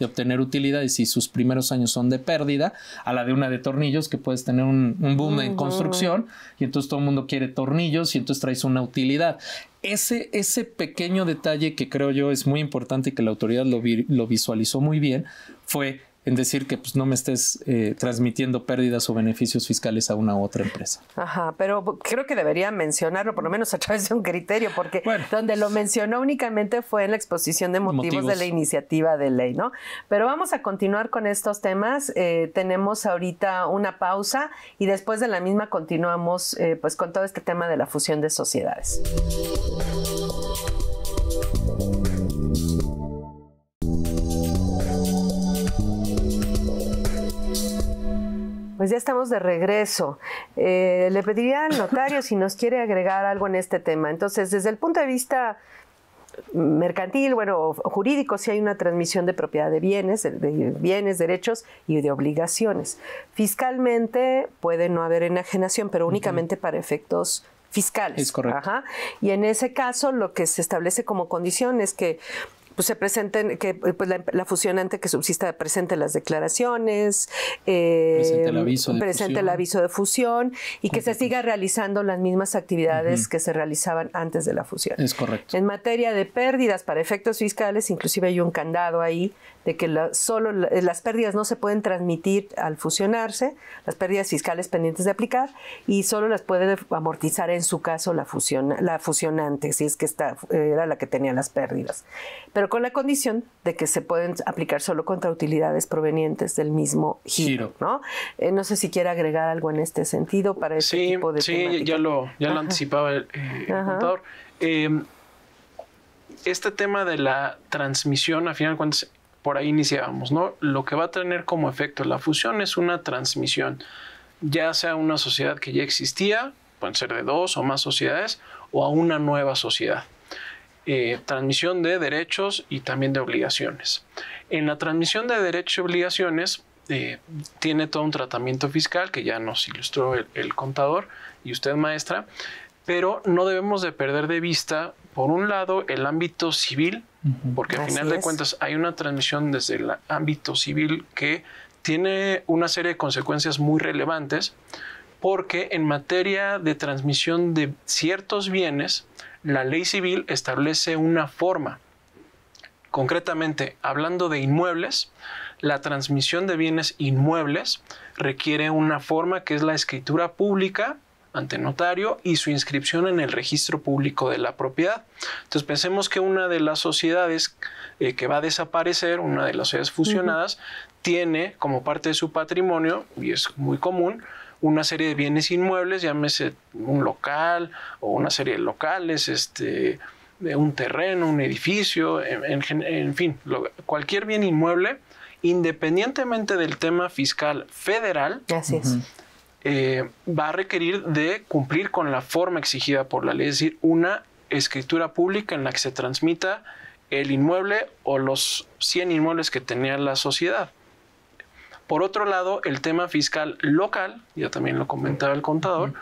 de obtener utilidad y si sus primeros años son de pérdida, a la de una de tornillos que puedes tener un, boom en construcción y entonces todo el mundo quiere tornillos y entonces traes una utilidad. Ese, ese pequeño detalle que creo yo es muy importante y que la autoridad lo, lo visualizó muy bien fue en decir que pues, no me estés eh, transmitiendo pérdidas o beneficios fiscales a una u otra empresa. Ajá, pero creo que debería mencionarlo por lo menos a través de un criterio, porque donde lo mencionó únicamente fue en la exposición de motivos, de la iniciativa de ley, ¿no? Pero vamos a continuar con estos temas. Eh, tenemos ahorita una pausa y después de la misma continuamos eh, pues con todo este tema de la fusión de sociedades. Pues ya estamos de regreso. Eh, le pediría al notario si nos quiere agregar algo en este tema. Entonces, desde el punto de vista mercantil, bueno, jurídico, si sí hay una transmisión de propiedad de bienes, de bienes, derechos y de obligaciones. Fiscalmente puede no haber enajenación, pero únicamente para efectos fiscales. Es correcto. Ajá. Y en ese caso lo que se establece como condición es que pues se presenten, que eh, pues la, fusión antes que subsista presente las declaraciones, eh, presente, el aviso, de fusión y que se siga realizando las mismas actividades que se realizaban antes de la fusión. Es correcto. En materia de pérdidas para efectos fiscales, inclusive hay un candado ahí de que solo eh, las pérdidas no se pueden transmitir al fusionarse, las pérdidas fiscales pendientes de aplicar, y solo las puede amortizar en su caso la, fusión, la fusionante, si es que era la que tenía las pérdidas. Pero con la condición de que se pueden aplicar solo contra utilidades provenientes del mismo giro. ¿no? Eh, no sé si quiere agregar algo en este sentido para este tipo de Sí, ya lo, ya lo anticipaba el, eh, contador. este tema de la transmisión, a final cuando por ahí iniciábamos, ¿no? Lo que va a tener como efecto la fusión es una transmisión, ya sea una sociedad que ya existía, pueden ser de dos o más sociedades, o a una nueva sociedad. Eh, transmisión de derechos y también de obligaciones. En la transmisión de derechos y obligaciones eh, tiene todo un tratamiento fiscal que ya nos ilustró el, el contador y usted maestra, pero no debemos de perder de vista, por un lado, el ámbito civil porque al final de cuentas hay una transmisión desde el ámbito civil que tiene una serie de consecuencias muy relevantes porque en materia de transmisión de ciertos bienes, la ley civil establece una forma. Concretamente, hablando de inmuebles, la transmisión de bienes inmuebles requiere una forma que es la escritura pública ante notario y su inscripción en el registro público de la propiedad. Entonces pensemos que una de las sociedades eh, que va a desaparecer, una de las sociedades fusionadas, tiene como parte de su patrimonio, y es muy común, una serie de bienes inmuebles, llámese un local o una serie de locales, este, un terreno, un edificio, en, fin, cualquier bien inmueble, independientemente del tema fiscal federal, Así es. Eh, va a requerir de cumplir con la forma exigida por la ley, es decir, una escritura pública en la que se transmita el inmueble o los 100 inmuebles que tenía la sociedad. Por otro lado, el tema fiscal local, ya también lo comentaba el contador,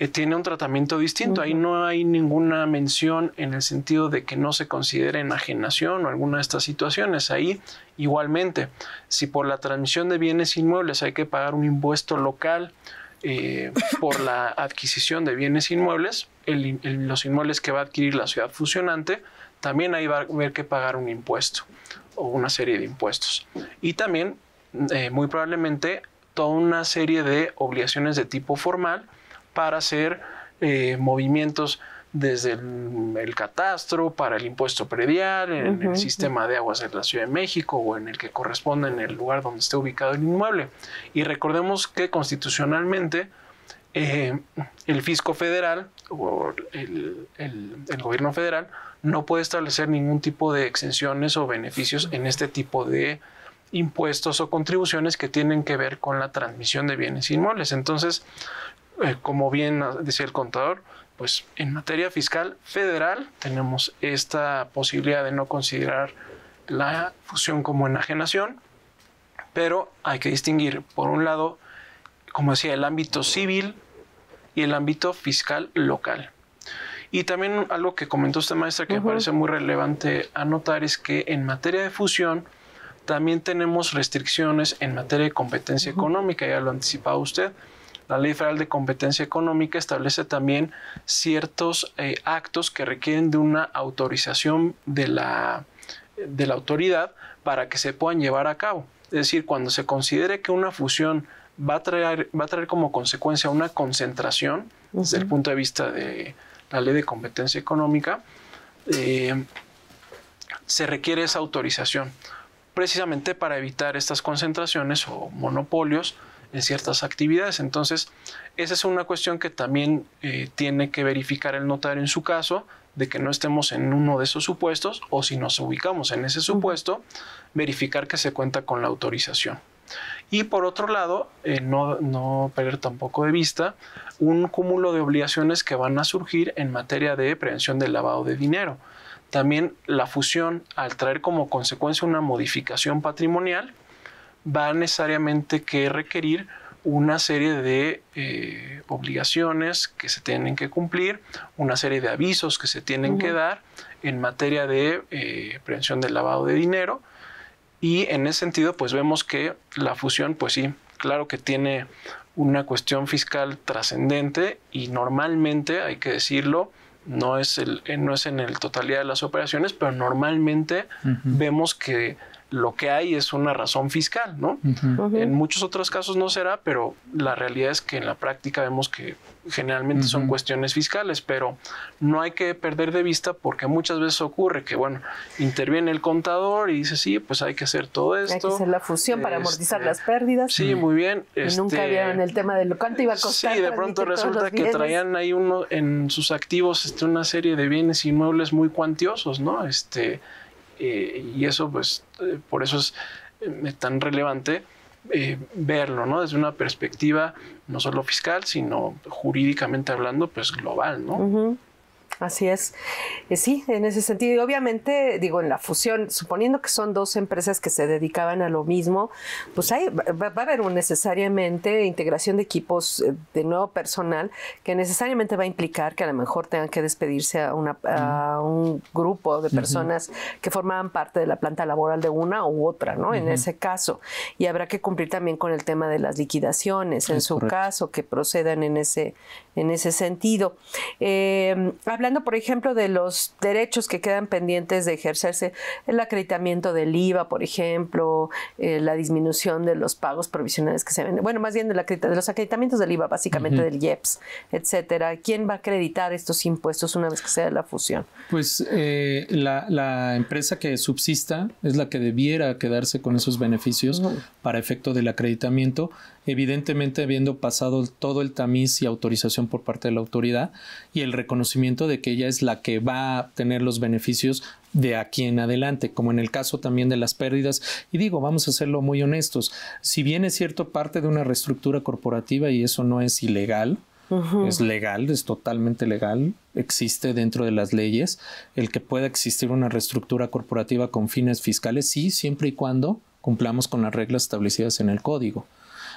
eh, tiene un tratamiento distinto. Ahí no hay ninguna mención en el sentido de que no se considere enajenación o alguna de estas situaciones. Ahí igualmente, si por la transmisión de bienes inmuebles hay que pagar un impuesto local, eh, por la adquisición de bienes inmuebles, los inmuebles que va a adquirir la ciudad fusionante, también ahí va a haber que pagar un impuesto o una serie de impuestos. Y también, eh, muy probablemente, toda una serie de obligaciones de tipo formal para hacer eh, movimientos desde el, catastro, para el impuesto predial, en el sistema de aguas de la Ciudad de México o en el que corresponda en el lugar donde esté ubicado el inmueble. Y recordemos que constitucionalmente eh, el fisco federal o el, el, gobierno federal no puede establecer ningún tipo de exenciones o beneficios en este tipo de impuestos o contribuciones que tienen que ver con la transmisión de bienes inmuebles. Entonces, eh, como bien decía el contador, pues en materia fiscal federal tenemos esta posibilidad de no considerar la fusión como enajenación, pero hay que distinguir, por un lado, como decía, el ámbito civil y el ámbito fiscal local. Y también algo que comentó esta maestra que me parece muy relevante anotar es que en materia de fusión también tenemos restricciones en materia de competencia económica, ya lo anticipaba usted la Ley Federal de Competencia Económica establece también ciertos eh, actos que requieren de una autorización de la, autoridad para que se puedan llevar a cabo. Es decir, cuando se considere que una fusión va a traer, como consecuencia una concentración desde el punto de vista de la ley de competencia económica, eh, se requiere esa autorización precisamente para evitar estas concentraciones o monopolios en ciertas actividades. Entonces, esa es una cuestión que también eh, tiene que verificar el notario en su caso, de que no estemos en uno de esos supuestos o si nos ubicamos en ese supuesto, verificar que se cuenta con la autorización. Y por otro lado, eh, no, no, perder tampoco de vista un cúmulo de obligaciones que van a surgir en materia de prevención del lavado de dinero. También la fusión, al traer como consecuencia una modificación patrimonial, va necesariamente que requerir una serie de eh, obligaciones que se tienen que cumplir, una serie de avisos que se tienen que dar en materia de eh, prevención del lavado de dinero. Y en ese sentido, pues vemos que la fusión, pues sí, claro que tiene una cuestión fiscal trascendente y normalmente, hay que decirlo, no es, el, eh, no es en la totalidad de las operaciones, pero normalmente vemos que lo que hay es una razón fiscal, ¿no? En muchos otros casos no será, pero la realidad es que en la práctica vemos que generalmente son cuestiones fiscales, pero no hay que perder de vista porque muchas veces ocurre que, bueno, interviene el contador y dice, sí, pues hay que hacer todo esto. Hay que hacer la fusión para este, amortizar las pérdidas. Sí, muy bien. Este, nunca vieron el tema de lo cuánto iba a costar. Sí, de pronto resulta que traían ahí uno en sus activos este, una serie de bienes inmuebles muy cuantiosos, ¿no? Este, eh, y eso, pues, eh, por eso es eh, tan relevante verlo, ¿no? Desde una perspectiva no solo fiscal, sino jurídicamente hablando, pues global, ¿no? Así es. Eh, sí, en ese sentido. Y obviamente, digo, en la fusión, suponiendo que son dos empresas que se dedicaban a lo mismo, pues hay, va, a haber necesariamente integración de equipos eh, de nuevo personal que necesariamente va a implicar que a lo mejor tengan que despedirse a, un grupo de personas que formaban parte de la planta laboral de una u otra, ¿no? En ese caso. Y habrá que cumplir también con el tema de las liquidaciones, en su caso, que procedan en ese, en ese sentido. Eh, por ejemplo, de los derechos que quedan pendientes de ejercerse, el acreditamiento del IVA, por ejemplo, eh, la disminución de los pagos provisionales que se venden, bueno, más bien de, la, de los acreditamientos del IVA, básicamente del IEPS, etcétera. ¿Quién va a acreditar estos impuestos una vez que sea la fusión? Pues eh, la, empresa que subsista es la que debiera quedarse con esos beneficios para efecto del acreditamiento evidentemente habiendo pasado todo el tamiz y autorización por parte de la autoridad y el reconocimiento de que ella es la que va a tener los beneficios de aquí en adelante, como en el caso también de las pérdidas. Y digo, vamos a serlo muy honestos, si bien es cierto parte de una reestructura corporativa y eso no es ilegal, es legal, es totalmente legal, existe dentro de las leyes, el que pueda existir una reestructura corporativa con fines fiscales, sí, siempre y cuando cumplamos con las reglas establecidas en el código.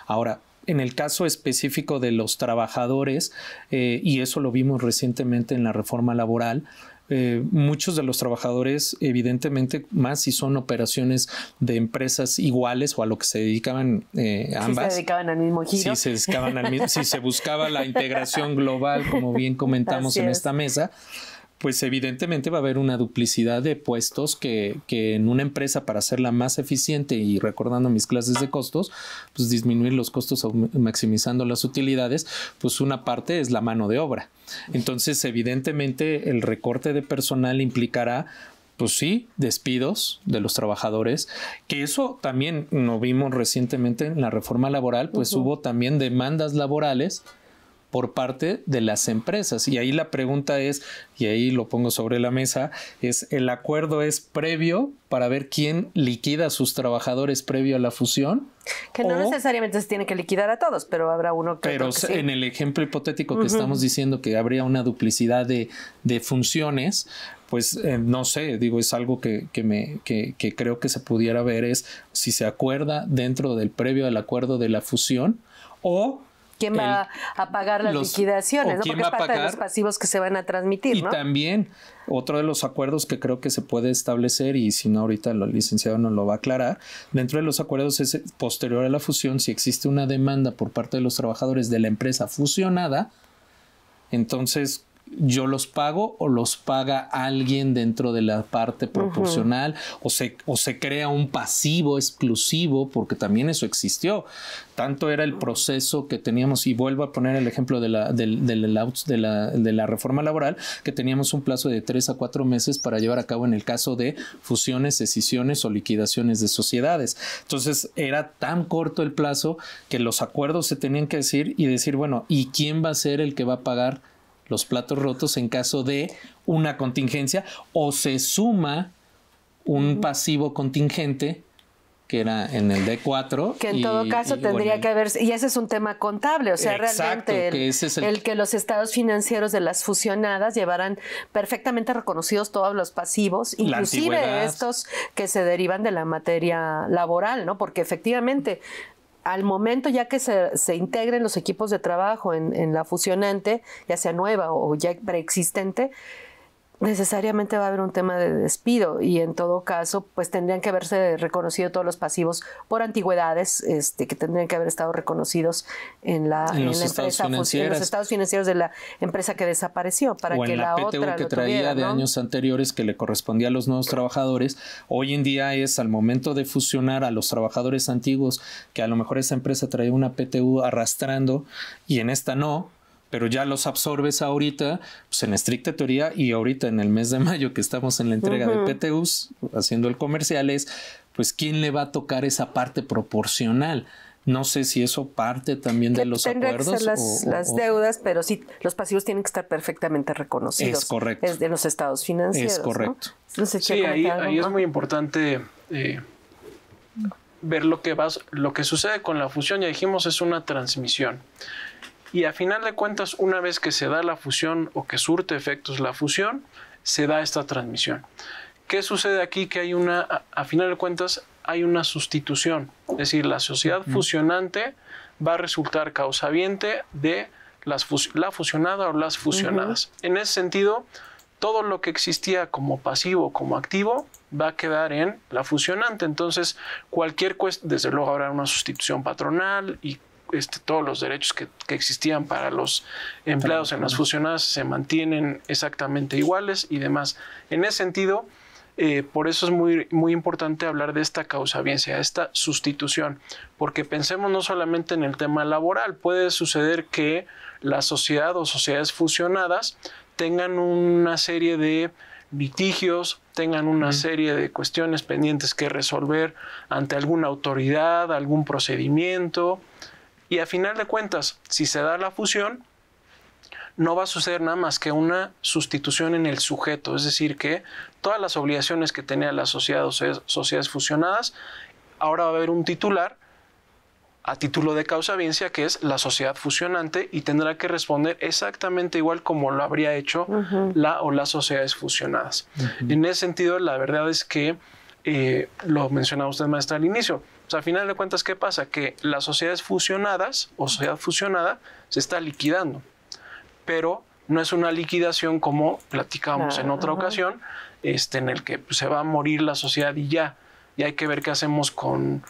Ahora, en el caso específico de los trabajadores, eh, y eso lo vimos recientemente en la reforma laboral, eh, muchos de los trabajadores, evidentemente, más si son operaciones de empresas iguales o a lo que se dedicaban eh, ambas. Si se dedicaban al mismo giro. Si se, buscaba la integración global, como bien comentamos en esta mesa, pues evidentemente va a haber una duplicidad de puestos que, en una empresa para hacerla más eficiente y recordando mis clases de costos, pues disminuir los costos maximizando las utilidades, pues una parte es la mano de obra. Entonces, evidentemente el recorte de personal implicará pues sí, despidos de los trabajadores, que eso también lo vimos recientemente en la reforma laboral, pues hubo también demandas laborales por parte de las empresas. Y ahí la pregunta es, y ahí lo pongo sobre la mesa, es el acuerdo es previo para ver quién liquida a sus trabajadores previo a la fusión. Que no necesariamente se tiene que liquidar a todos, pero habrá uno que... Pero en el ejemplo hipotético que estamos diciendo que habría una duplicidad de, funciones, pues eh, no sé, digo, es algo que, me, que creo que se pudiera ver es si se acuerda dentro del previo al acuerdo de la fusión o ¿Quién va a pagar las liquidaciones? Porque es parte de los pasivos que se van a transmitir. Y también, otro de los acuerdos que creo que se puede establecer, y si no, ahorita el licenciado nos lo va a aclarar, dentro de los acuerdos es posterior a la fusión, si existe una demanda por parte de los trabajadores de la empresa fusionada, entonces yo los pago o los paga alguien dentro de la parte proporcional o, se, o se crea un pasivo exclusivo porque también eso existió. Tanto era el proceso que teníamos y vuelvo a poner el ejemplo de la, de, la, de la, reforma laboral que teníamos un plazo de tres a cuatro meses para llevar a cabo en el caso de fusiones, decisiones o liquidaciones de sociedades. Entonces era tan corto el plazo que los acuerdos se tenían que decir y decir, bueno, ¿y quién va a ser el que va a pagar? los platos rotos en caso de una contingencia o se suma un pasivo contingente que era en el D4. Que en todo caso tendría que haber, y ese es un tema contable, o sea, realmente el que, el que, los estados financieros de las fusionadas llevarán perfectamente reconocidos todos los pasivos, inclusive estos que se derivan de la materia laboral, ¿no? Porque efectivamente al momento ya que se, se, integren los equipos de trabajo en, en la fusionante, ya sea nueva o ya preexistente, necesariamente va a haber un tema de despido y en todo caso pues tendrían que haberse reconocido todos los pasivos por antigüedades este, que tendrían que haber estado reconocidos en la, los estados financieros de la empresa que desapareció para que la, PTU otra que traía de años anteriores que le correspondía a los nuevos trabajadores hoy en día es al momento de fusionar a los trabajadores antiguos que a lo mejor esa empresa traía una PTU arrastrando y en esta no pero ya los absorbes ahorita, pues en estricta teoría, y ahorita en el mes de mayo que estamos en la entrega de PTUs, haciendo el comercial, es pues quién le va a tocar esa parte proporcional. No sé si eso parte también de los acuerdos. las, o, las deudas, pero sí, los pasivos tienen que estar perfectamente reconocidos. Es correcto. de los estados financieros. Es correcto. sí, ahí, es muy importante eh, ver lo que, va, lo que sucede con la fusión. Ya dijimos, es una transmisión. Y a final de cuentas, una vez que se da la fusión o que surte efectos la fusión, se da esta transmisión. ¿Qué sucede aquí? Que hay una, a, final de cuentas, hay una sustitución. Es decir, la sociedad fusionante va a resultar causaviente de las la fusionada o las fusionadas. En ese sentido, todo lo que existía como pasivo, como activo, va a quedar en la fusionante. Entonces, cualquier cuestión, desde luego habrá una sustitución patronal y este, todos los derechos que, existían para los empleados en las fusionadas se mantienen exactamente iguales y demás. En ese sentido, eh, por eso es muy, importante hablar de esta causa bien sea esta sustitución, porque pensemos no solamente en el tema laboral, puede suceder que la sociedad o sociedades fusionadas tengan una serie de litigios, tengan una serie de cuestiones pendientes que resolver ante alguna autoridad, algún procedimiento, y a final de cuentas, si se da la fusión, no va a suceder nada más que una sustitución en el sujeto, es decir, que todas las obligaciones que tenía la sociedad o sociedades fusionadas, ahora va a haber un titular a título de causa viencia, que es la sociedad fusionante, y tendrá que responder exactamente igual como lo habría hecho la o las sociedades fusionadas. En ese sentido, la verdad es que eh, lo mencionaba usted, maestra, al inicio a final de cuentas, ¿qué pasa? Que las sociedades fusionadas o sociedad fusionada se está liquidando, pero no es una liquidación como platicábamos en otra ocasión, este, en el que pues, se va a morir la sociedad y ya, y hay que ver qué hacemos con,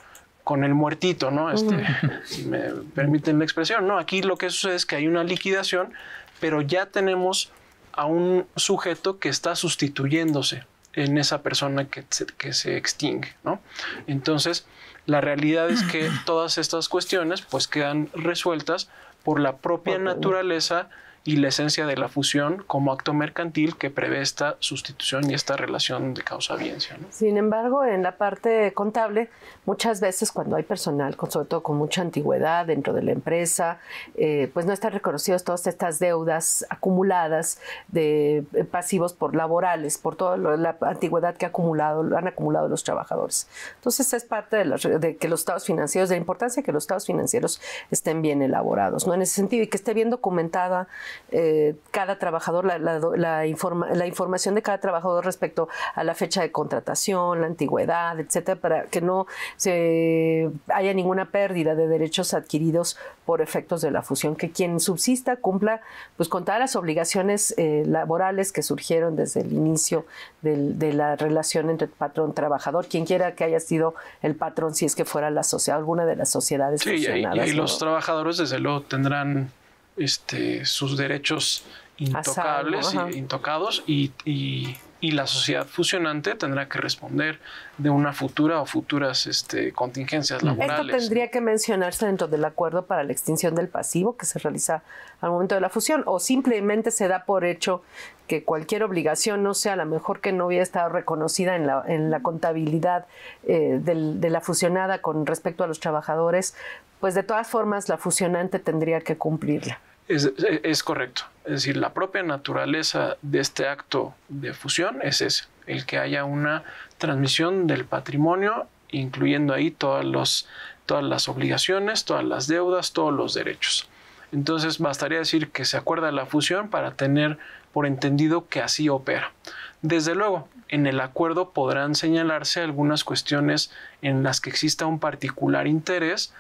con el muertito, ¿no? Este, si me permiten la expresión, ¿no? Aquí lo que sucede es que hay una liquidación, pero ya tenemos a un sujeto que está sustituyéndose en esa persona que se, que se extingue, ¿no? Entonces, la realidad es que todas estas cuestiones pues quedan resueltas por la propia naturaleza y la esencia de la fusión como acto mercantil que prevé esta sustitución y esta relación de causa viencia Sin embargo, en la parte contable, muchas veces cuando hay personal, sobre todo con mucha antigüedad dentro de la empresa, eh, pues no están reconocidas todas estas deudas acumuladas de eh, pasivos por laborales, por toda la antigüedad que ha acumulado, han acumulado los trabajadores. Entonces es parte de, de que los estados financieros, de la importancia que los estados financieros estén bien elaborados, ¿no? En ese sentido, y que esté bien documentada eh, cada trabajador, la, la, informa, la, información de cada trabajador respecto a la fecha de contratación, la antigüedad, etcétera, para que no se haya ninguna pérdida de derechos adquiridos por efectos de la fusión, que quien subsista cumpla pues con todas las obligaciones eh, laborales que surgieron desde el inicio de la relación entre patrón-trabajador, quien quiera que haya sido el patrón, si es que fuera la sociedad, alguna de las sociedades sí, Y, los trabajadores, desde luego, tendrán este, sus derechos intocables, eh, y, intocados y, la sociedad fusionante tendrá que responder de una futura o futuras este, contingencias laborales. Esto tendría que mencionarse dentro del acuerdo para la extinción del pasivo que se realiza al momento de la fusión o simplemente se da por hecho que cualquier obligación no sea la mejor que no hubiera estado reconocida en la, en la contabilidad eh, de la fusionada con respecto a los trabajadores pues de todas formas la fusionante tendría que cumplirla. Es, correcto. Es decir, la propia naturaleza de este acto de fusión es ese, el que haya una transmisión del patrimonio, incluyendo ahí todas, todas las obligaciones, todas las deudas, todos los derechos. Entonces, bastaría decir que se acuerda la fusión para tener por entendido que así opera. Desde luego, en el acuerdo podrán señalarse algunas cuestiones en las que exista un particular interés,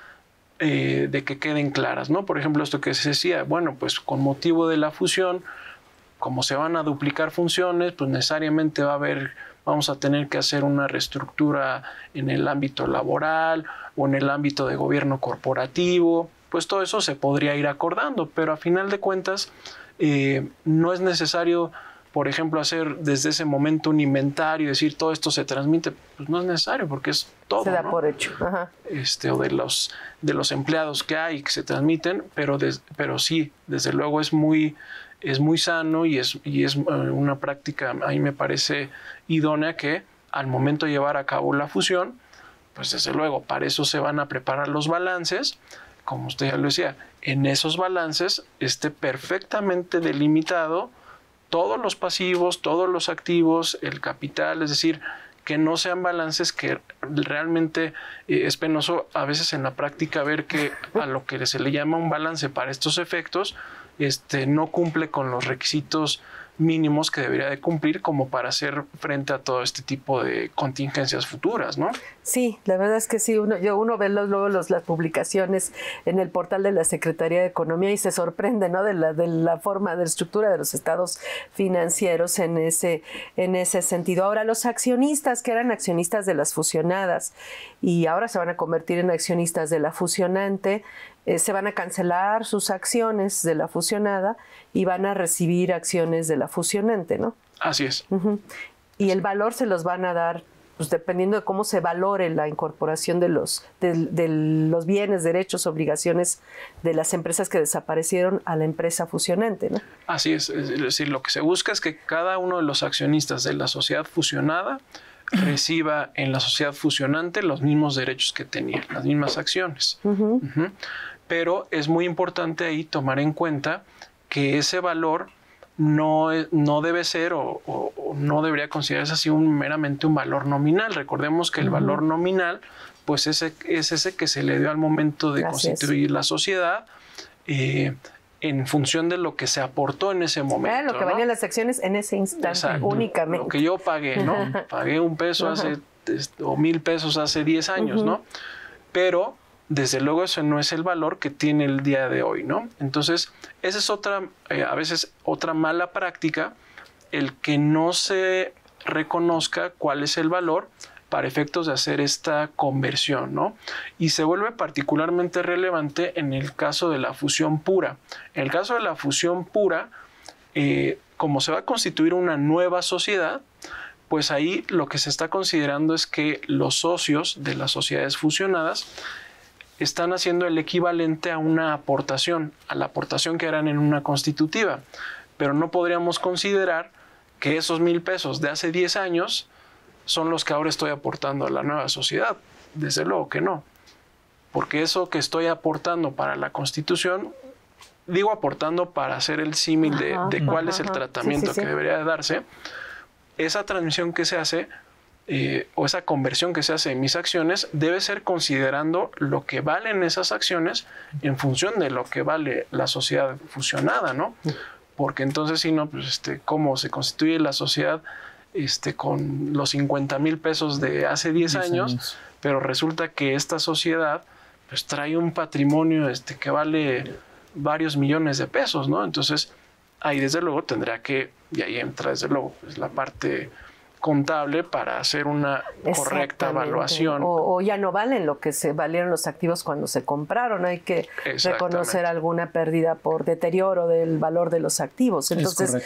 eh, de que queden claras, ¿no? Por ejemplo, esto que se decía, bueno, pues con motivo de la fusión, como se van a duplicar funciones, pues necesariamente va a haber, vamos a tener que hacer una reestructura en el ámbito laboral o en el ámbito de gobierno corporativo, pues todo eso se podría ir acordando, pero a final de cuentas eh, no es necesario por ejemplo, hacer desde ese momento un inventario y decir todo esto se transmite, pues no es necesario porque es todo. Se da por hecho. Este, o de los, de los empleados que hay que se transmiten, pero, pero sí, desde luego es muy, es muy sano y es, y es eh, una práctica, a mí me parece idónea que al momento de llevar a cabo la fusión, pues desde luego, para eso se van a preparar los balances, como usted ya lo decía, en esos balances esté perfectamente delimitado todos los pasivos, todos los activos, el capital, es decir, que no sean balances que realmente eh, es penoso a veces en la práctica ver que a lo que se le llama un balance para estos efectos este, no cumple con los requisitos mínimos que debería de cumplir como para hacer frente a todo este tipo de contingencias futuras, ¿no? Sí, la verdad es que sí, uno, yo, uno ve los, luego las publicaciones en el portal de la Secretaría de Economía y se sorprende, ¿no? De la, de la forma, de estructura de los estados financieros en ese, en ese sentido. Ahora, los accionistas que eran accionistas de las fusionadas y ahora se van a convertir en accionistas de la fusionante, eh, se van a cancelar sus acciones de la fusionada y van a recibir acciones de la fusionante, ¿no? Así es. Y el valor se los van a dar, pues dependiendo de cómo se valore la incorporación de los, de, los bienes, derechos, obligaciones de las empresas que desaparecieron a la empresa fusionante, ¿no? Así es. Es decir, lo que se busca es que cada uno de los accionistas de la sociedad fusionada reciba en la sociedad fusionante los mismos derechos que tenía, las mismas acciones pero es muy importante ahí tomar en cuenta que ese valor no, e, debe ser o, no debería considerarse así un, meramente un valor nominal. Recordemos que el valor nominal pues ese, es ese que se le dio al momento de constituir la sociedad. Eh, en función de lo que se aportó en ese momento. lo que valían las acciones en ese instante únicamente. Lo que yo pagué, ¿no? pagué un peso hace, este, o mil pesos hace 10 años, ¿no? Pero desde luego eso no es el valor que tiene el día de hoy, ¿no? Entonces, esa es otra, eh, a veces otra mala práctica, el que no se reconozca cuál es el valor para efectos de hacer esta conversión, ¿no? Y se vuelve particularmente relevante en el caso de la fusión pura. En el caso de la fusión pura, eh, como se va a constituir una nueva sociedad, pues ahí lo que se está considerando es que los socios de las sociedades fusionadas están haciendo el equivalente a una aportación, a la aportación que harán en una constitutiva. Pero no podríamos considerar que esos mil pesos de hace 10 años son los que ahora estoy aportando a la nueva sociedad. Desde luego que no. Porque eso que estoy aportando para la constitución, digo aportando para hacer el símil de, cuál es el tratamiento que debería darse, esa transmisión que se hace eh, o esa conversión que se hace en mis acciones debe ser considerando lo que valen esas acciones en función de lo que vale la sociedad fusionada, ¿no? Porque entonces, si no, pues, este, cómo se constituye la sociedad este, con los 50 mil pesos de hace 10, años, pero resulta que esta sociedad pues trae un patrimonio este, que vale varios millones de pesos, ¿no? Entonces, ahí desde luego tendría que, y ahí entra desde luego pues, la parte contable para hacer una correcta evaluación. O, ya no valen lo que se valieron los activos cuando se compraron. Hay que reconocer alguna pérdida por deterioro del valor de los activos. Entonces,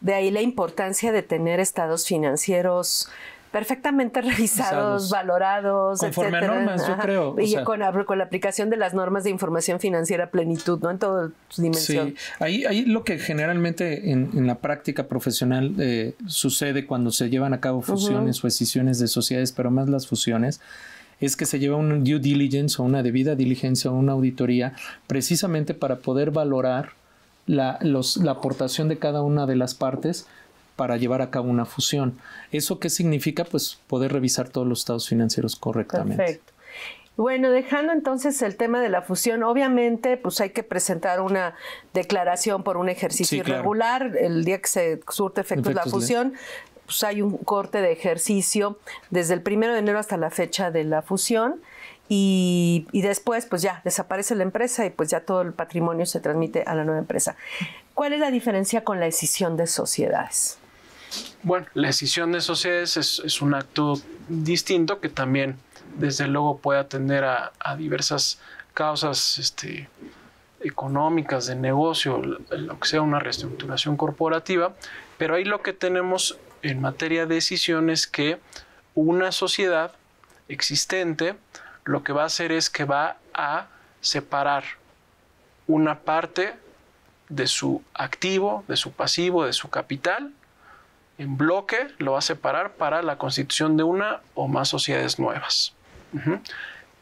de ahí la importancia de tener estados financieros perfectamente revisados, valorados, conforme etcétera. a normas, yo creo. y con, la aplicación de las normas de información financiera plenitud, ¿no? En toda su dimensión. Sí, ahí, ahí lo que generalmente en, la práctica profesional eh, sucede cuando se llevan a cabo fusiones o decisiones de sociedades, pero más las fusiones es que se lleva un due diligence o una debida diligencia o una auditoría precisamente para poder valorar la, la aportación de cada una de las partes para llevar a cabo una fusión. ¿Eso qué significa? Pues poder revisar todos los estados financieros correctamente. Perfecto. Bueno, dejando entonces el tema de la fusión, obviamente pues hay que presentar una declaración por un ejercicio irregular, el día que se surte efecto la fusión, pues hay un corte de ejercicio desde el primero de enero hasta la fecha de la fusión y, y, después pues ya desaparece la empresa y pues ya todo el patrimonio se transmite a la nueva empresa. ¿Cuál es la diferencia con la decisión de sociedades? Bueno, la decisión de sociedades es, un acto distinto que también, desde luego, puede atender a, diversas causas este, económicas, de negocio, lo que sea una reestructuración corporativa, pero ahí lo que tenemos en materia de decisión es que una sociedad existente lo que va a hacer es que va a separar una parte de su activo, de su pasivo, de su capital, en bloque lo va a separar para la constitución de una o más sociedades nuevas.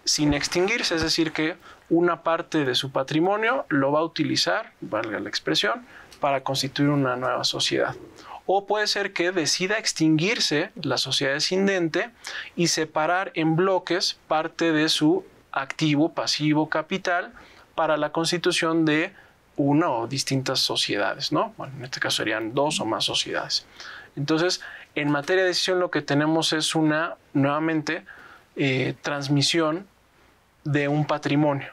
Sin extinguirse, es decir, que una parte de su patrimonio lo va a utilizar, valga la expresión, para constituir una nueva sociedad. O puede ser que decida extinguirse la sociedad descendente y separar en bloques parte de su activo, pasivo, capital para la constitución de una o distintas sociedades, en este caso serían dos o más sociedades. Entonces, en materia de decisión lo que tenemos es una, nuevamente, eh, transmisión de un patrimonio.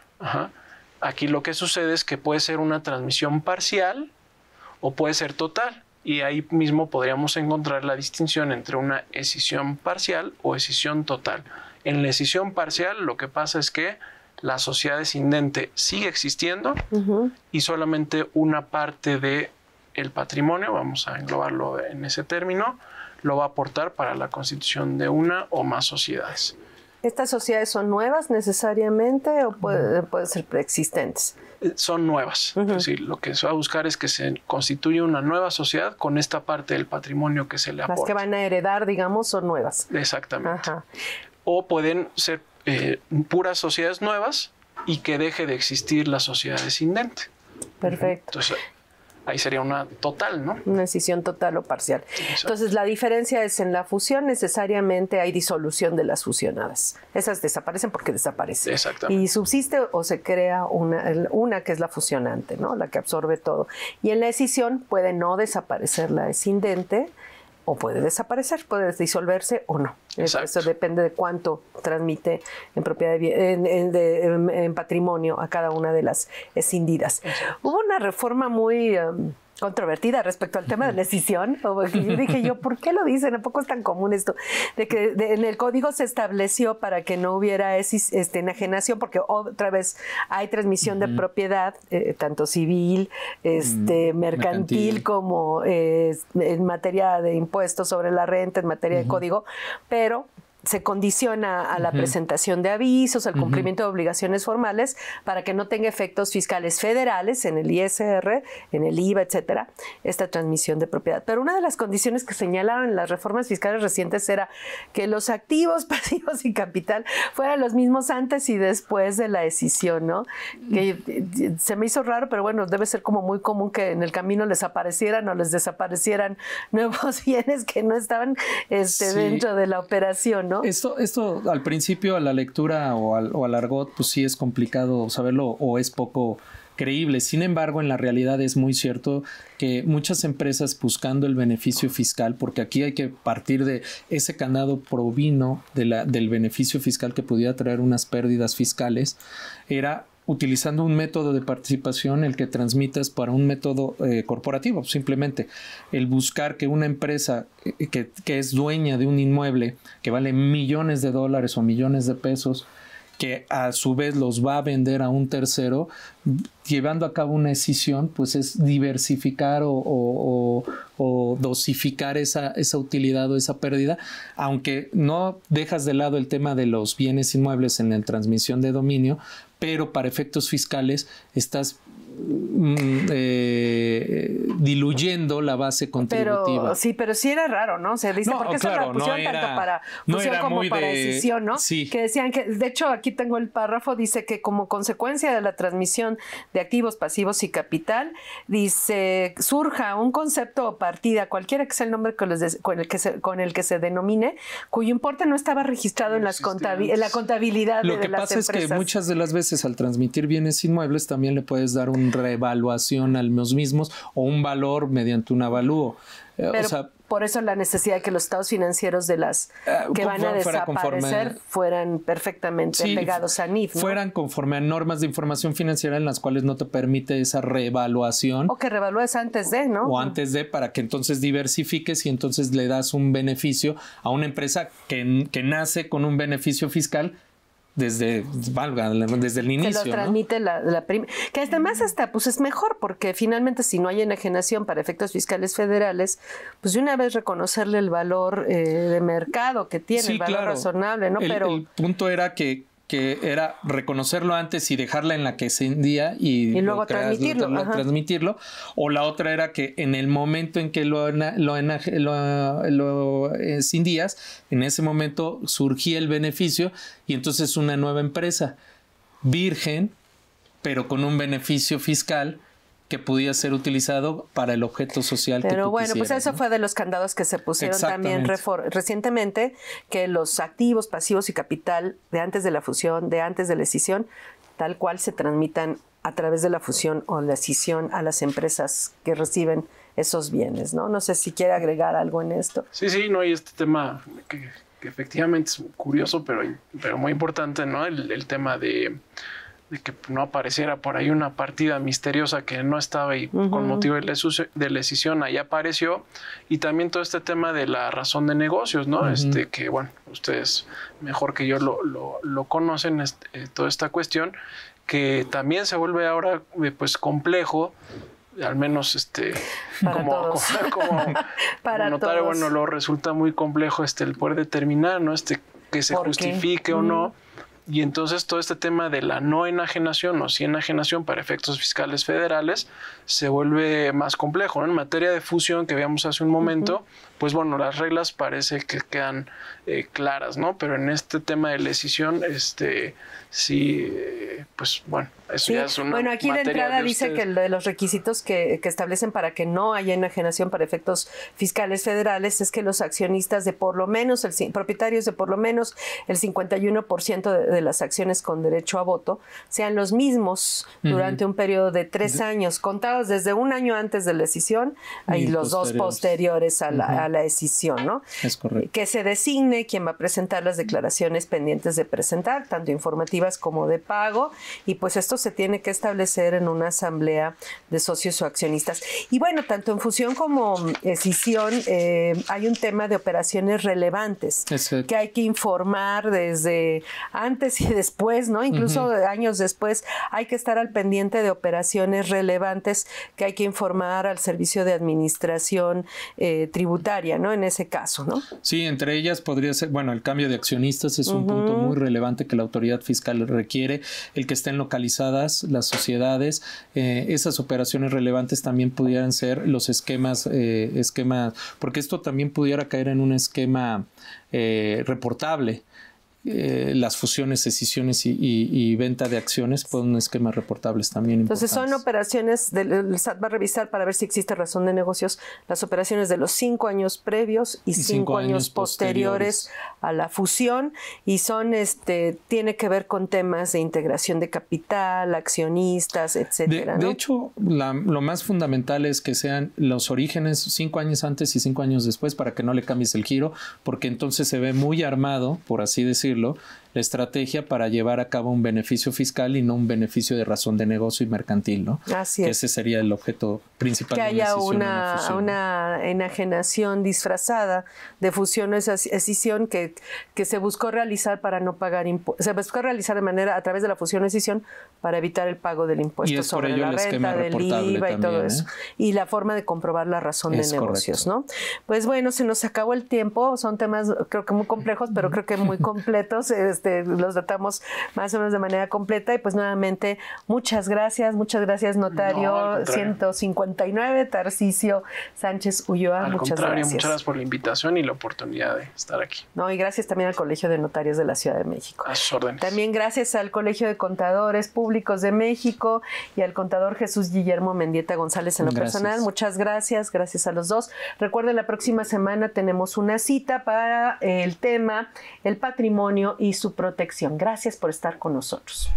Aquí lo que sucede es que puede ser una transmisión parcial o puede ser total. Y ahí mismo podríamos encontrar la distinción entre una escisión parcial o escisión total. En la escisión parcial lo que pasa es que la sociedad descendente sigue existiendo y solamente una parte de el patrimonio, vamos a englobarlo en ese término, lo va a aportar para la constitución de una o más sociedades. ¿Estas sociedades son nuevas necesariamente o pueden ser preexistentes? Eh, son nuevas. lo que se va a buscar es que se constituya una nueva sociedad con esta parte del patrimonio que se le aporta. Las que van a heredar, digamos, son nuevas. Exactamente. O pueden ser eh, puras sociedades nuevas y que deje de existir la sociedad descendente. Perfecto ahí sería una total, ¿no? Una decisión total o parcial. Entonces, la diferencia es en la fusión necesariamente hay disolución de las fusionadas. Esas desaparecen porque desaparecen. Exactamente. Y subsiste o se crea una, una que es la fusionante, ¿no? La que absorbe todo. Y en la escisión puede no desaparecer la escindente o puede desaparecer, puede disolverse o no. Eso depende de cuánto transmite en propiedad en, patrimonio a cada una de las escindidas. Hubo una reforma muy um, controvertida respecto al tema de la escisión. Yo dije yo, ¿por qué lo dicen? ¿A poco es tan común esto? De que en el código se estableció para que no hubiera este, enajenación, porque otra vez hay transmisión de propiedad, eh, tanto civil, mm, este, mercantil, como eh, en materia de impuestos sobre la renta, en materia de código, pero se condiciona a la presentación de avisos, al cumplimiento de obligaciones formales para que no tenga efectos fiscales federales en el ISR, en el IVA, etcétera, esta transmisión de propiedad. Pero una de las condiciones que señalaban las reformas fiscales recientes era que los activos, pasivos y capital fueran los mismos antes y después de la decisión, ¿no? Que eh, se me hizo raro, pero bueno, debe ser como muy común que en el camino les aparecieran o les desaparecieran nuevos bienes que no estaban este, dentro de la operación, ¿no? Esto, esto al principio a la lectura o al, argot, pues sí es complicado saberlo o es poco creíble. Sin embargo, en la realidad es muy cierto que muchas empresas buscando el beneficio fiscal, porque aquí hay que partir de ese canado provino del beneficio fiscal que pudiera traer unas pérdidas fiscales, era utilizando un método de participación el que transmitas para un método eh, corporativo. Simplemente el buscar que una empresa eh, que, es dueña de un inmueble que vale millones de dólares o millones de pesos, que a su vez los va a vender a un tercero, llevando a cabo una escisión, pues es diversificar o, dosificar esa, esa, utilidad o esa pérdida, aunque no dejas de lado el tema de los bienes inmuebles en la transmisión de dominio, pero para efectos fiscales estás mm, eh, diluyendo la base contributiva. sí, pero sí era raro, ¿no? O dice, porque claro, se la tanto para fusión como para decisión, ¿no? Sí. Que decían que, de hecho, aquí tengo el párrafo, dice que como consecuencia de la transmisión de activos, pasivos y capital, dice, surja un concepto o partida, cualquiera que sea el nombre con, el, que se, con el que se denomine, cuyo importe no estaba registrado en, las la contabilidad de, que las empresas. Lo que pasa es que muchas de las veces al transmitir bienes inmuebles también le puedes dar una reevaluación a los mismos o un valor valor mediante un avalúo. Eh, Pero por eso la necesidad de que los estados financieros de las eh, que van a desaparecer fueran perfectamente pegados a NIF. Fueran conforme a normas de información financiera en las cuales no te permite esa reevaluación. O que revalúes antes de, ¿no? O antes de, para que entonces diversifiques y entonces le das un beneficio a una empresa que, que nace con un beneficio fiscal desde, valga, desde el inicio. Que lo transmite la, la Que además hasta pues es mejor, porque finalmente si no hay enajenación para efectos fiscales federales, pues de una vez reconocerle el valor eh, de mercado que tiene, el valor razonable, ¿no? Pero... el punto era que que era reconocerlo antes y dejarla en la que se y, y luego transmitirlo, O la otra era que en el momento en que lo, lo, eh, en ese momento surgía el beneficio y entonces una nueva empresa virgen, pero con un beneficio fiscal que pudiera ser utilizado para el objeto social. Pero bueno, pues eso fue de los candados que se pusieron también recientemente, que los activos, pasivos y capital de antes de la fusión, de antes de la escisión, tal cual se transmitan a través de la fusión o la escisión a las empresas que reciben esos bienes, ¿no? No sé si quiere agregar algo en esto. Sí, sí, no, hay este tema que, efectivamente es curioso, pero, pero muy importante, ¿no? el tema de que no apareciera por ahí una partida misteriosa que no estaba y con motivo de, la decisión ahí apareció. Y también todo este tema de la razón de negocios, ¿no? Este que, bueno, ustedes mejor que yo lo, lo, conocen, eh, toda esta cuestión, que también se vuelve ahora eh, pues complejo al menos este como, para notar, bueno, lo resulta muy complejo este el poder determinar, ¿no? Este que se justifique o no y entonces todo este tema de la no enajenación o sí enajenación para efectos fiscales federales se vuelve más complejo. En materia de fusión que veíamos hace un momento, pues bueno, las reglas parece que quedan eh, claras, ¿no? Pero en este tema de la este, sí, pues bueno, eso ya es una. Bueno, aquí de entrada dice que de los requisitos que, que establecen para que no haya enajenación para efectos fiscales federales es que los accionistas de por lo menos, el propietarios de por lo menos el 51% de de las acciones con derecho a voto sean los mismos durante un periodo de tres años, contados desde un año antes de la decisión y, los dos posteriores a la, decisión, ¿no? Es correcto. Que se designe quien va a presentar las declaraciones pendientes de presentar, tanto informativas como de pago, y pues esto se tiene que establecer en una asamblea de socios o accionistas. Y bueno, tanto en fusión como decisión mm, eh, hay un tema de operaciones relevantes que hay que informar desde antes y después, ¿no? Incluso años después hay que estar al pendiente de operaciones relevantes que hay que informar al servicio de administración eh, tributaria, ¿no? En ese caso, ¿no? Sí, entre ellas podría ser, bueno, el cambio de accionistas es un punto muy relevante que la autoridad fiscal requiere, el que estén localizadas las sociedades, eh, esas operaciones relevantes también pudieran ser los esquemas, eh, esquemas, porque esto también pudiera caer en un esquema reportable. Eh, las fusiones, decisiones y, venta de acciones pues, un esquema reportables también. Entonces son operaciones, del, SAT va a revisar para ver si existe razón de negocios las operaciones de los cinco años previos y, cinco, años, posteriores, a la fusión y son, este, tiene que ver con temas de integración de capital, accionistas, etcétera. De, hecho, lo más fundamental es que sean los orígenes cinco años antes y cinco años después para que no le cambies el giro, porque entonces se ve muy armado, por así decir decirlo, estrategia para llevar a cabo un beneficio fiscal y no un beneficio de razón de negocio y mercantil, ¿no? Así es. Que ese sería el objeto principal. Que haya una, una, enajenación disfrazada de fusión o escisión que, que se buscó realizar para no pagar impuestos, se buscó realizar de manera a través de la fusión o escisión para evitar el pago del impuesto sobre la renta, del IVA y todo ¿eh? eso. Y la forma de comprobar la razón de negocios, ¿no? Pues bueno, se nos acabó el tiempo, son temas creo que muy complejos, pero creo que muy completos. Este, este, los datamos más o menos de manera completa. Y pues nuevamente, muchas gracias, muchas gracias, notario 159, Tarcisio Sánchez Ulloa. Al muchas gracias. muchas gracias por la invitación y la oportunidad de estar aquí. No, y gracias también al Colegio de Notarios de la Ciudad de México. A También gracias al Colegio de Contadores Públicos de México y al contador Jesús Guillermo Mendieta González en lo personal. Muchas gracias, gracias a los dos. Recuerden, la próxima semana tenemos una cita para el tema el patrimonio y su protección. Gracias por estar con nosotros.